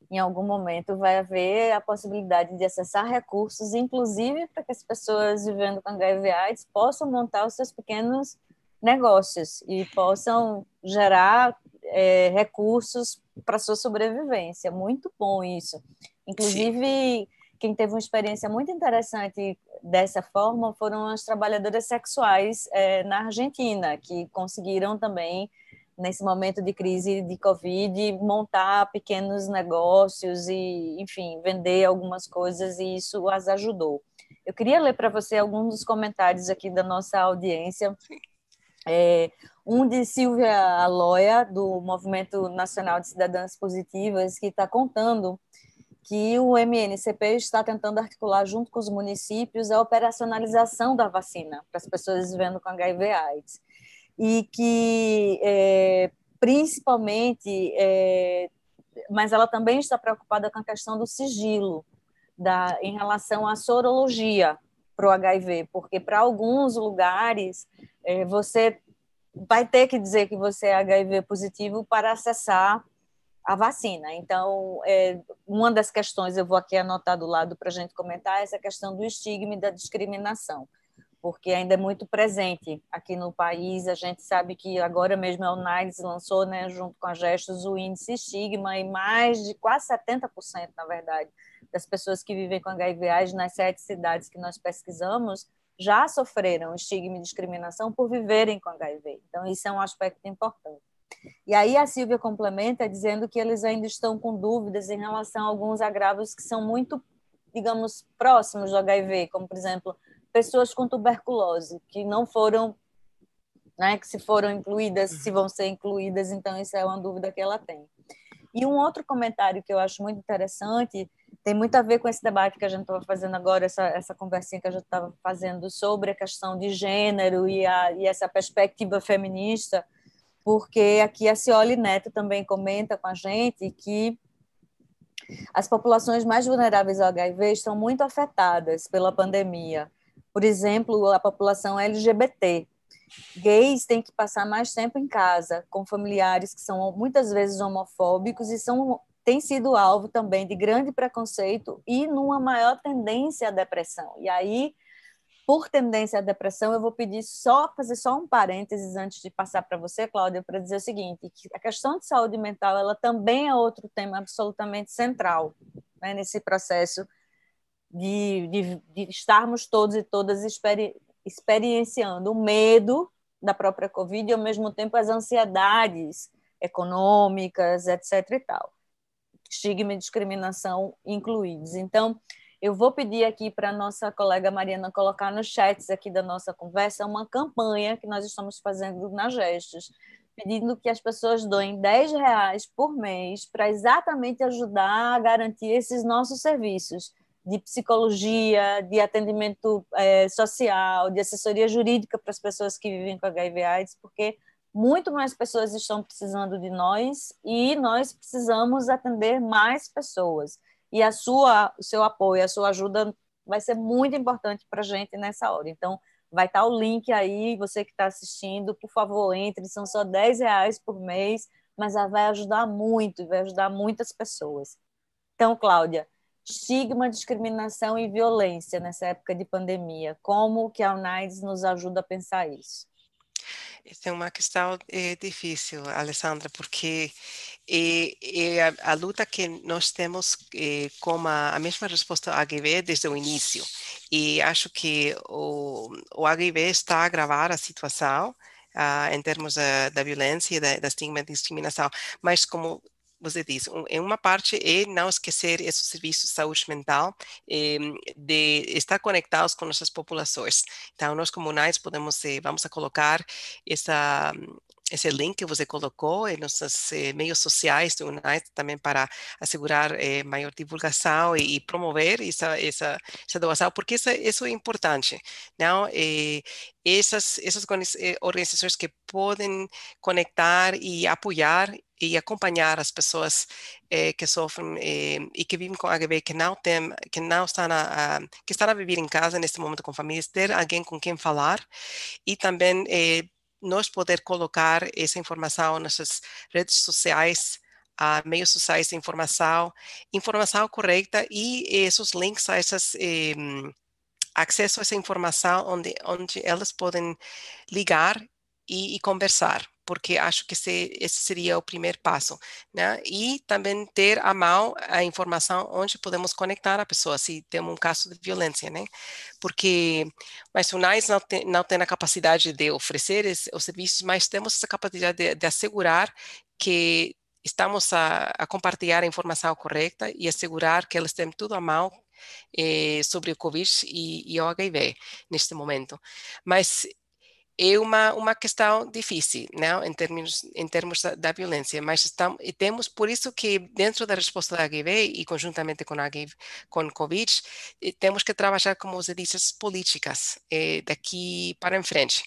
em algum momento, vai haver a possibilidade de acessar recursos, inclusive para que as pessoas vivendo com HIV/AIDS possam montar os seus pequenos negócios e possam gerar é, recursos para sua sobrevivência. Muito bom isso. Inclusive, Sim. quem teve uma experiência muito interessante dessa forma foram as trabalhadoras sexuais é, na Argentina, que conseguiram também nesse momento de crise de Covid, montar pequenos negócios e, enfim, vender algumas coisas e isso as ajudou. Eu queria ler para você alguns dos comentários aqui da nossa audiência. É, um de Silvia Aloia, do Movimento Nacional de Cidadãs Positivas, que está contando que o MNCP está tentando articular junto com os municípios a operacionalização da vacina para as pessoas vivendo com HIV/AIDS e que é, principalmente, é, mas ela também está preocupada com a questão do sigilo da, em relação à sorologia para o HIV, porque para alguns lugares é, você vai ter que dizer que você é HIV positivo para acessar a vacina. Então, é, uma das questões, eu vou aqui anotar do lado para a gente comentar, é essa questão do estigma e da discriminação, porque ainda é muito presente aqui no país. A gente sabe que agora mesmo a UNAIDS lançou, né, junto com a Gestos, o índice estigma, e mais de quase 70%, na verdade, das pessoas que vivem com HIV AIDS nas sete cidades que nós pesquisamos já sofreram estigma e discriminação por viverem com HIV. Então, isso é um aspecto importante. E aí a Silvia complementa dizendo que eles ainda estão com dúvidas em relação a alguns agravos que são muito, digamos, próximos do HIV, como, por exemplo, pessoas com tuberculose, que não foram, né, que se foram incluídas, se vão ser incluídas, então isso é uma dúvida que ela tem. E um outro comentário que eu acho muito interessante tem muito a ver com esse debate que a gente estava fazendo agora, essa, essa conversinha que a gente estava fazendo sobre a questão de gênero e, a, e essa perspectiva feminista, porque aqui a Cioli Neto também comenta com a gente que as populações mais vulneráveis ao HIV estão muito afetadas pela pandemia. Por exemplo, a população LGBT, gays têm que passar mais tempo em casa, com familiares que são muitas vezes homofóbicos e são tem sido alvo também de grande preconceito e numa maior tendência à depressão. E aí, por tendência à depressão, eu vou pedir só fazer só um parênteses antes de passar para você, Cláudia, para dizer o seguinte, que a questão de saúde mental, ela também é outro tema absolutamente central né, nesse processo de, de, de estarmos todos e todas experienciando o medo da própria Covid e, ao mesmo tempo, as ansiedades econômicas, etc. e tal. Estigma e discriminação incluídos. Então, eu vou pedir aqui para a nossa colega Mariana colocar nos chats aqui da nossa conversa uma campanha que nós estamos fazendo na Gestos, pedindo que as pessoas doem 10 reais por mês para exatamente ajudar a garantir esses nossos serviços de psicologia, de atendimento é, social, de assessoria jurídica para as pessoas que vivem com HIV/AIDS, porque muito mais pessoas estão precisando de nós e nós precisamos atender mais pessoas. E a sua, o seu apoio, a sua ajuda vai ser muito importante para a gente nessa hora. Então, vai estar tá o link aí, você que está assistindo, por favor, entre, são só 10 reais por mês, mas vai ajudar muito, vai ajudar muitas pessoas. Então, Cláudia, estigma, discriminação e violência nessa época de pandemia. Como que a UNAIDS nos ajuda a pensar isso? Essa é uma questão é, difícil, Alessandra, porque é, é a, a, luta que nós temos é, com a, a, mesma resposta ao HIV desde o início. E acho que o, o HIV está a agravar a situação, Uh, em termos da, da violência, da, da estigma e discriminação. Mas como você diz, em uma parte é não esquecer esses serviços de saúde mental, de estar conectados com nossas populações. Então, nós comunais podemos, eh, vamos a colocar essa esse link que você colocou em nossos eh, meios sociais do também para assegurar eh, maior divulgação e, e promover essa, essa, essa, doação, porque isso é, é importante. Não? E essas, essas eh, organizações que podem conectar e apoiar e acompanhar as pessoas eh, que sofrem eh, e que vivem com HIV, que não tem, que não estão a, a, que estão a viver em casa neste momento com famílias, ter alguém com quem falar e também eh, nós poder colocar essa informação nossas redes sociais, uh, meios sociais de informação, informação correta e esses links a essas eh, acesso a essa informação onde onde elas podem ligar e, e conversar, porque acho que esse, esse, seria o primeiro passo, né? E também ter a mão a informação onde podemos conectar a pessoa se temos um caso de violência, né? Porque, mas o NAIS não tem, não tem a capacidade de oferecer esse, os serviços, mas temos essa capacidade de, de assegurar que estamos a, a, compartilhar a informação correta e assegurar que eles têm tudo a mão eh, sobre o Covid e, e o HIV neste momento. Mas é uma, uma questão difícil, não, em termos em termos da, violência, mas estamos, temos por isso que dentro da resposta da HIV e conjuntamente com a HIV, com COVID, temos que trabalhar como os edifícios políticas eh, daqui para em frente.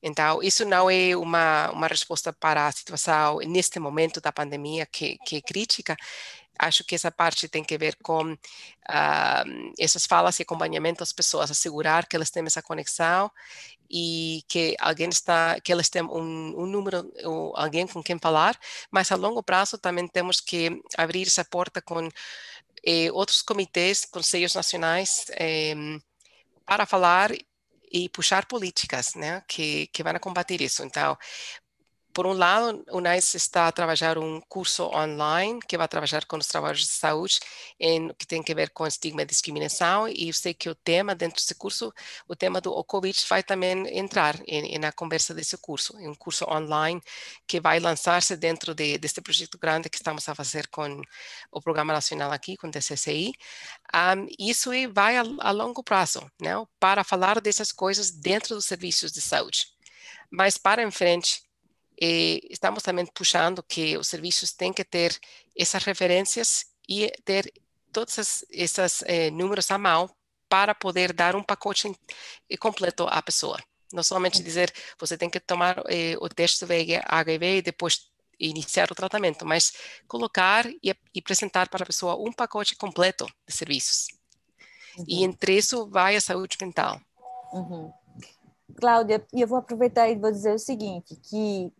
Então, isso não é uma, uma resposta para a situação neste momento da pandemia que, que é crítica, acho que essa parte tem que ver com uh, essas falas e acompanhamento às pessoas, assegurar que elas têm essa conexão e que alguém está, que elas têm um, um número, ou alguém com quem falar, mas a longo prazo também temos que abrir essa porta com eh, outros comitês, conselhos nacionais eh, para falar e puxar políticas, né, que que vão combater isso. Então, por um lado, o NICE está a trabalhar um curso online que vai trabalhar com os trabalhos de saúde em, que tem que ver com estigma e discriminação e eu sei que o tema dentro desse curso, o tema do COVID vai também entrar em, em na conversa desse curso, é um curso online que vai lançar-se dentro de, deste projeto grande que estamos a fazer com o Programa Nacional aqui, com o DCCI. Um, isso vai a, a longo prazo, né, para falar dessas coisas dentro dos serviços de saúde. Mas para em frente, eh, estamos também puxando que os serviços têm que ter essas referências e eh, ter todos esses eh, números a mão para poder dar um pacote eh, completo à pessoa. Não somente dizer, você tem que tomar eh, o teste HIV e depois iniciar o tratamento, mas colocar e, e apresentar para a pessoa um pacote completo de serviços. Uhum. E entre isso vai a saúde mental. Uhum. Cláudia, e eu vou aproveitar e vou dizer o seguinte, que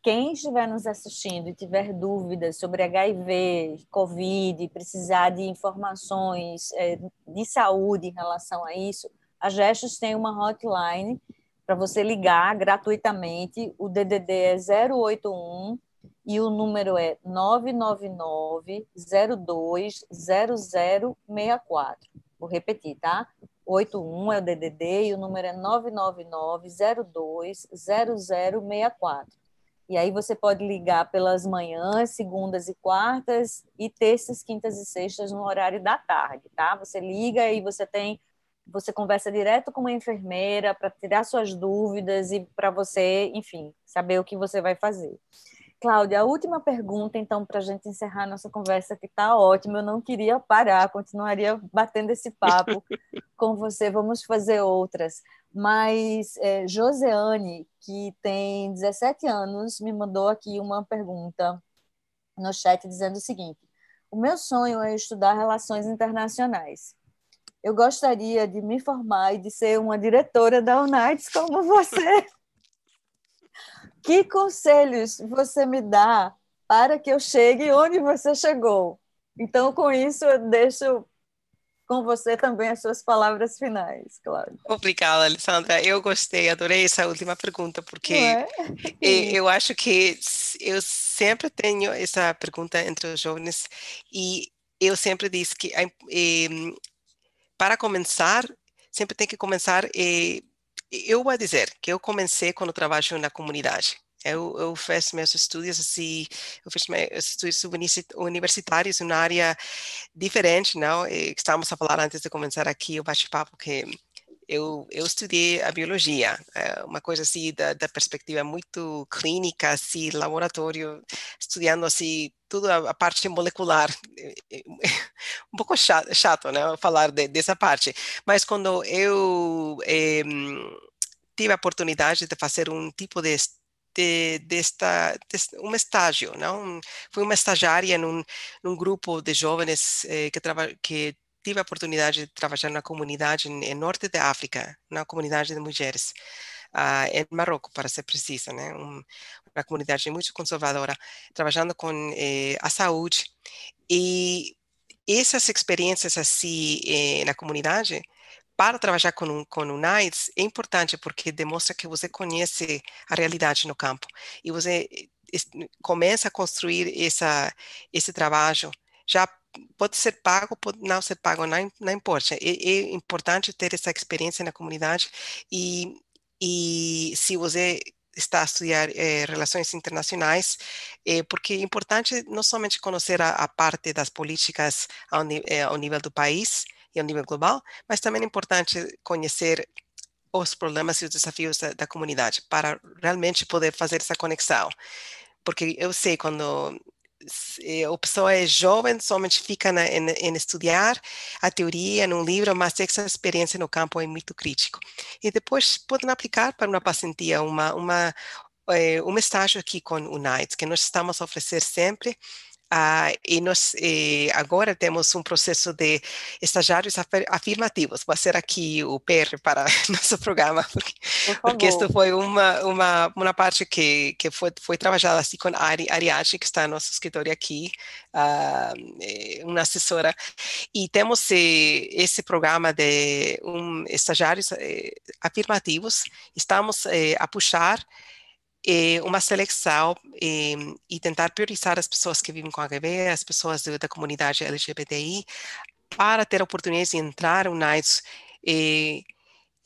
quem estiver nos assistindo e tiver dúvidas sobre HIV, Covid, precisar de informações é, de saúde em relação a isso, a Gestos tem uma hotline para você ligar gratuitamente. O DDD é 081 e o número é 999 020064. Vou repetir, tá? 81 é o DDD e o número é 999-02-0064. E aí você pode ligar pelas manhãs, segundas e quartas, e terças, quintas e sextas no horário da tarde, tá? Você liga e você tem você conversa direto com uma enfermeira para tirar suas dúvidas e para você, enfim, saber o que você vai fazer. Cláudia, a última pergunta, então, para a gente encerrar nossa conversa, que está ótima. Eu não queria parar, continuaria batendo esse papo com você. Vamos fazer outras. Mas é, Joseane, que tem 17 anos, me mandou aqui uma pergunta no chat dizendo o seguinte: O meu sonho é estudar relações internacionais. Eu gostaria de me formar e de ser uma diretora da Unites como você. Que conselhos você me dá para que eu chegue onde você chegou? Então, com isso, eu deixo com você também as suas palavras finais, claro. Obrigada, Alessandra. Eu gostei, adorei essa última pergunta, porque é? eu acho que eu sempre tenho essa pergunta entre os jovens e eu sempre disse que para começar, sempre tem que começar. Eh, eu vou dizer que eu comecei quando trabalho na comunidade. Eu, eu fiz meus estudos assim, eu fiz meus estudos universitários, uma área diferente, não? Estávamos a falar antes de começar aqui o bate-papo que eu, eu estudei a biologia, é uma coisa assim da, da perspectiva muito clínica, assim, laboratório, estudando assim toda a parte molecular. É, é, um pouco chato, chato né, falar de, dessa parte. Mas quando eu tive a oportunidade de fazer um tipo de de, de, um estágio, não? Né, fui uma estagiária num, num grupo de jovens eh, que, traba, que tive a oportunidade de trabalhar na comunidade em norte da África, na comunidade de mulheres, uh, em Marrocos, para ser precisa, né? Um, uma comunidade muito conservadora, trabalhando com eh, a saúde. E essas experiências assim eh, na comunidade, para trabalhar com, com o NAIDS, é importante porque demonstra que você conhece a realidade no campo e você eh, começa a construir essa, esse trabalho já pode ser pago, pode não ser pago, não, não importa. É, é importante ter essa experiência na comunidade e, e se você está a estudar eh, relações internacionais, é porque é importante não somente conhecer a, a parte das políticas ao, eh, ao, nível do país e ao nível global, mas também é importante conhecer os problemas e os desafios da, da comunidade para realmente poder fazer essa conexão. Porque eu sei quando eh, a pessoa é jovem, somente fica na, em, em, estudar a teoria num livro, mas essa experiência no campo é muito crítico. E depois podem aplicar para uma paciente uma, uma, eh, um estágio aqui com o NITES, que nós estamos a oferecer sempre Uh, ah, e nós eh, agora temos um processo de estagiários afirmativos. Vai ser aqui o PR para nosso programa, porque, Por porque isso foi uma, uma, uma parte que, que foi, foi trabalhada assim com a Ari, Ariadne, que está no nosso escritório aqui, uh, ah, eh, uma assessora. E temos esse eh, programa de um, estagiários eh, afirmativos. Estamos a puxar eh, uma seleção eh, e tentar priorizar as pessoas que vivem com HIV, as pessoas do, da comunidade LGBTI, para ter oportunidades de entrar no NIDS eh,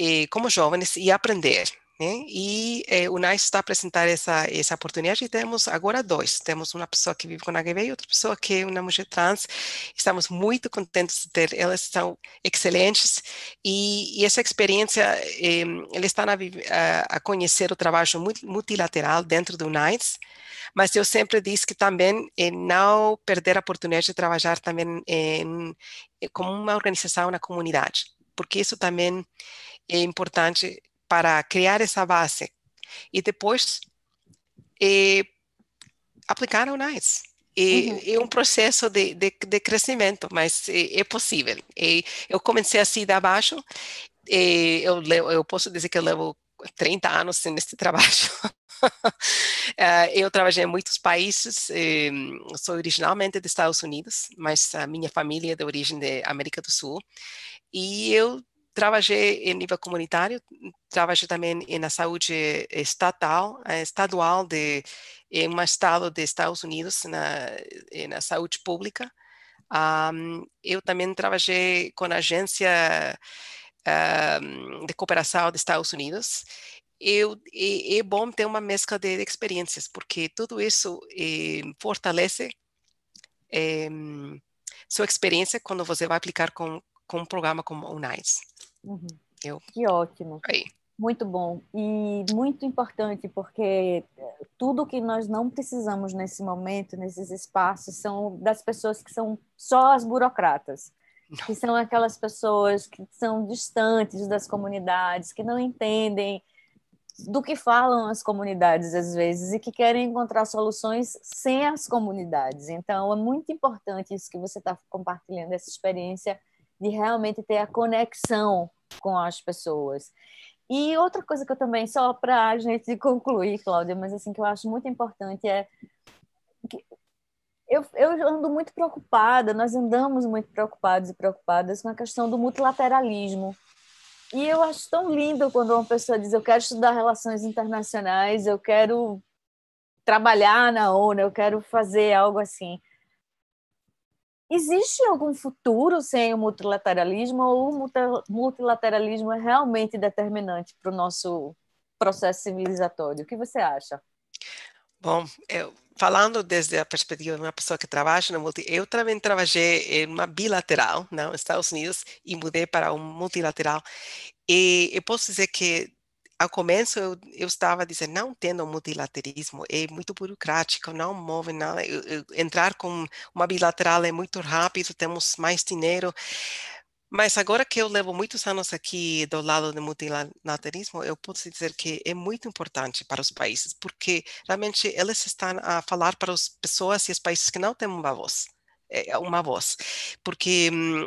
eh, como jovens e aprender. Né? E eh, o NICE está a apresentar essa, essa oportunidade e temos agora dois. Temos uma pessoa que vive com HIV e outra pessoa que é uma mulher trans. Estamos muito contentes de ter, elas são excelentes e, e essa experiência, eh, eles estão a, a, conhecer o trabalho multilateral dentro do NICE, mas eu sempre disse que também eh, não perder a oportunidade de trabalhar também em, eh, como uma organização na comunidade, porque isso também é importante para criar essa base e depois eh, aplicar o NICE. E, eh, uhum. É um processo de, de, de crescimento, mas é, eh, é possível. E eu eh, comecei assim da baixo, eu, eu posso dizer que eu levo 30 anos nesse trabalho. eu trabalhei em muitos países, sou originalmente dos Estados Unidos, mas a ah, minha família é de origem da América do Sul, e eu Trabalhei em nível comunitário, trabalhei também na saúde estatal, estadual de em um estado dos Estados Unidos na, na saúde pública. Um, eu também trabalhei com a agência um, de cooperação dos Estados Unidos. Eu, é, é, bom ter uma mescla de, de experiências, porque tudo isso é, fortalece sua experiência quando você vai aplicar com, com um programa como o NICE. Uhum. Eu... Que ótimo. Aí. Muito bom e muito importante, porque eh, tudo que nós não precisamos nesse momento, nesses espaços, são das pessoas que são só as burocratas, não. que são aquelas pessoas que são distantes das comunidades, que não entendem do que falam as comunidades às vezes e que querem encontrar soluções sem as comunidades. Então, é muito importante isso que você está compartilhando, essa experiência de realmente ter a conexão com as pessoas. E outra coisa que eu também, só para a gente concluir, Cláudia, mas assim que eu acho muito importante é que eu, eu ando muito preocupada, nós andamos muito preocupados e preocupadas com a questão do multilateralismo. E eu acho tão lindo quando uma pessoa diz: Eu quero estudar relações internacionais, eu quero trabalhar na ONU, eu quero fazer algo assim. Existe algum futuro sem o multilateralismo ou o multilateralismo é realmente determinante para o nosso processo civilizatório? O que você acha? Bom, eu, falando desde a perspectiva de uma pessoa que trabalha no multi, eu também trabalhei em uma bilateral, não, Estados Unidos, e mudei para um multilateral. E eu posso dizer que ao começo eu, eu, estava dizendo, não tendo multilateralismo é muito burocrático, não move nada. Eu, eu, entrar com uma bilateral é muito rápido, temos mais dinheiro. Mas agora que eu levo muitos anos aqui do lado do multilateralismo eu posso dizer que é muito importante para os países, porque realmente eles estão a falar para as pessoas e os países que não têm uma voz, é, uma voz, porque hum,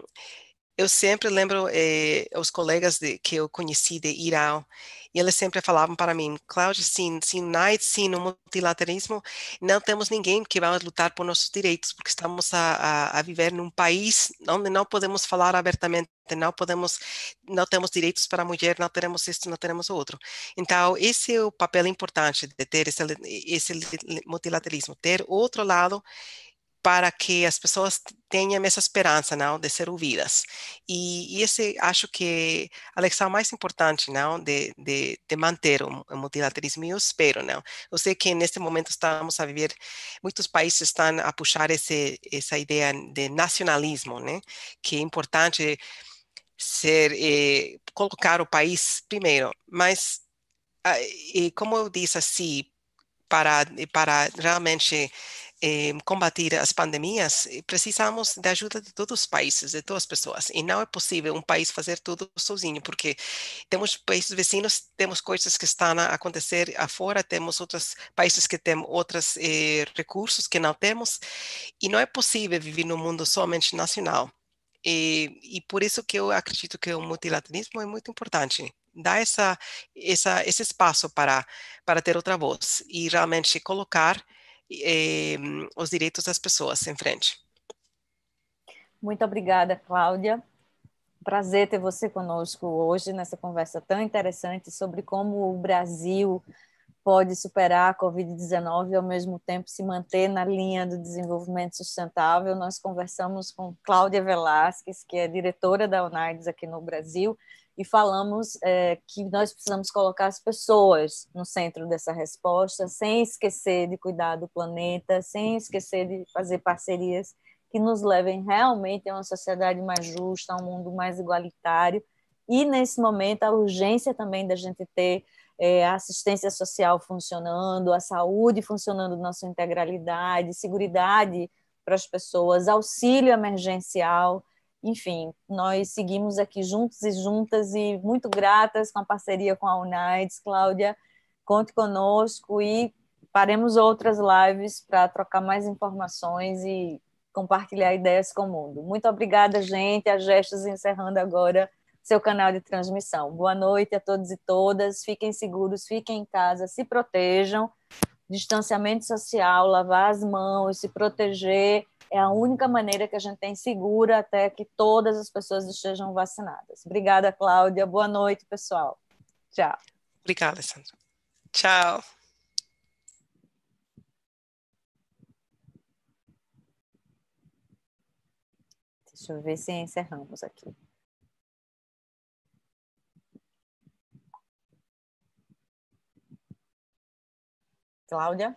eu sempre lembro eh, os colegas de, que eu conheci de Irão, e eles sempre falavam para mim, Cláudia, sim, sim, night, sim, no multilateralismo, não temos ninguém que vai lutar por nossos direitos, porque estamos a, a, a, viver num país onde não podemos falar abertamente, não podemos, não temos direitos para a mulher, não teremos isso, não teremos outro. Então, esse é o papel importante de ter esse, esse multilateralismo, ter outro lado para que as pessoas tenham essa esperança, não, de ser ouvidas. E, e esse, acho que a lição mais importante, não, de, de, de manter o, multilateralismo, eu espero, não. Eu sei que neste momento estamos a viver, muitos países estão a puxar esse, essa ideia de nacionalismo, né, que é importante ser, eh, colocar o país primeiro, mas, ah, como eu disse assim, para, para realmente eh, as pandemias, eh, precisamos da ajuda de todos os países, de todas as pessoas. E não é possível um país fazer tudo sozinho, porque temos países vizinhos, temos coisas que estão a acontecer afora, temos outros países que têm outros eh, recursos que não temos, e não é possível viver num mundo somente nacional. E, e por isso que eu acredito que o multilateralismo é muito importante dá essa, essa, esse espaço para, para ter outra voz e realmente colocar eh, os direitos das pessoas em frente. Muito obrigada, Cláudia. Prazer ter você conosco hoje nessa conversa tão interessante sobre como o Brasil pode superar a Covid-19 e, ao mesmo tempo, se manter na linha do desenvolvimento sustentável. Nós conversamos com Cláudia Velasquez, que é diretora da UNAIDS aqui no Brasil, e falamos é, que nós precisamos colocar as pessoas no centro dessa resposta, sem esquecer de cuidar do planeta, sem esquecer de fazer parcerias que nos levem realmente a uma sociedade mais justa, a um mundo mais igualitário. E, nesse momento, a urgência também da gente ter é, a assistência social funcionando, a saúde funcionando na sua integralidade, segurança para as pessoas, auxílio emergencial enfim, nós seguimos aqui juntos e juntas e muito gratas com a parceria com a Unites. Cláudia, conte conosco e faremos outras lives para trocar mais informações e compartilhar ideias com o mundo. Muito obrigada, gente. A Gestos encerrando agora seu canal de transmissão. Boa noite a todos e todas. Fiquem seguros, fiquem em casa, se protejam. Distanciamento social, lavar as mãos, se proteger é a única maneira que a gente tem segura até que todas as pessoas estejam vacinadas. Obrigada, Cláudia. Boa noite, pessoal. Tchau. Obrigada, Sandra. Tchau. Deixa eu ver se encerramos aqui. Cláudia?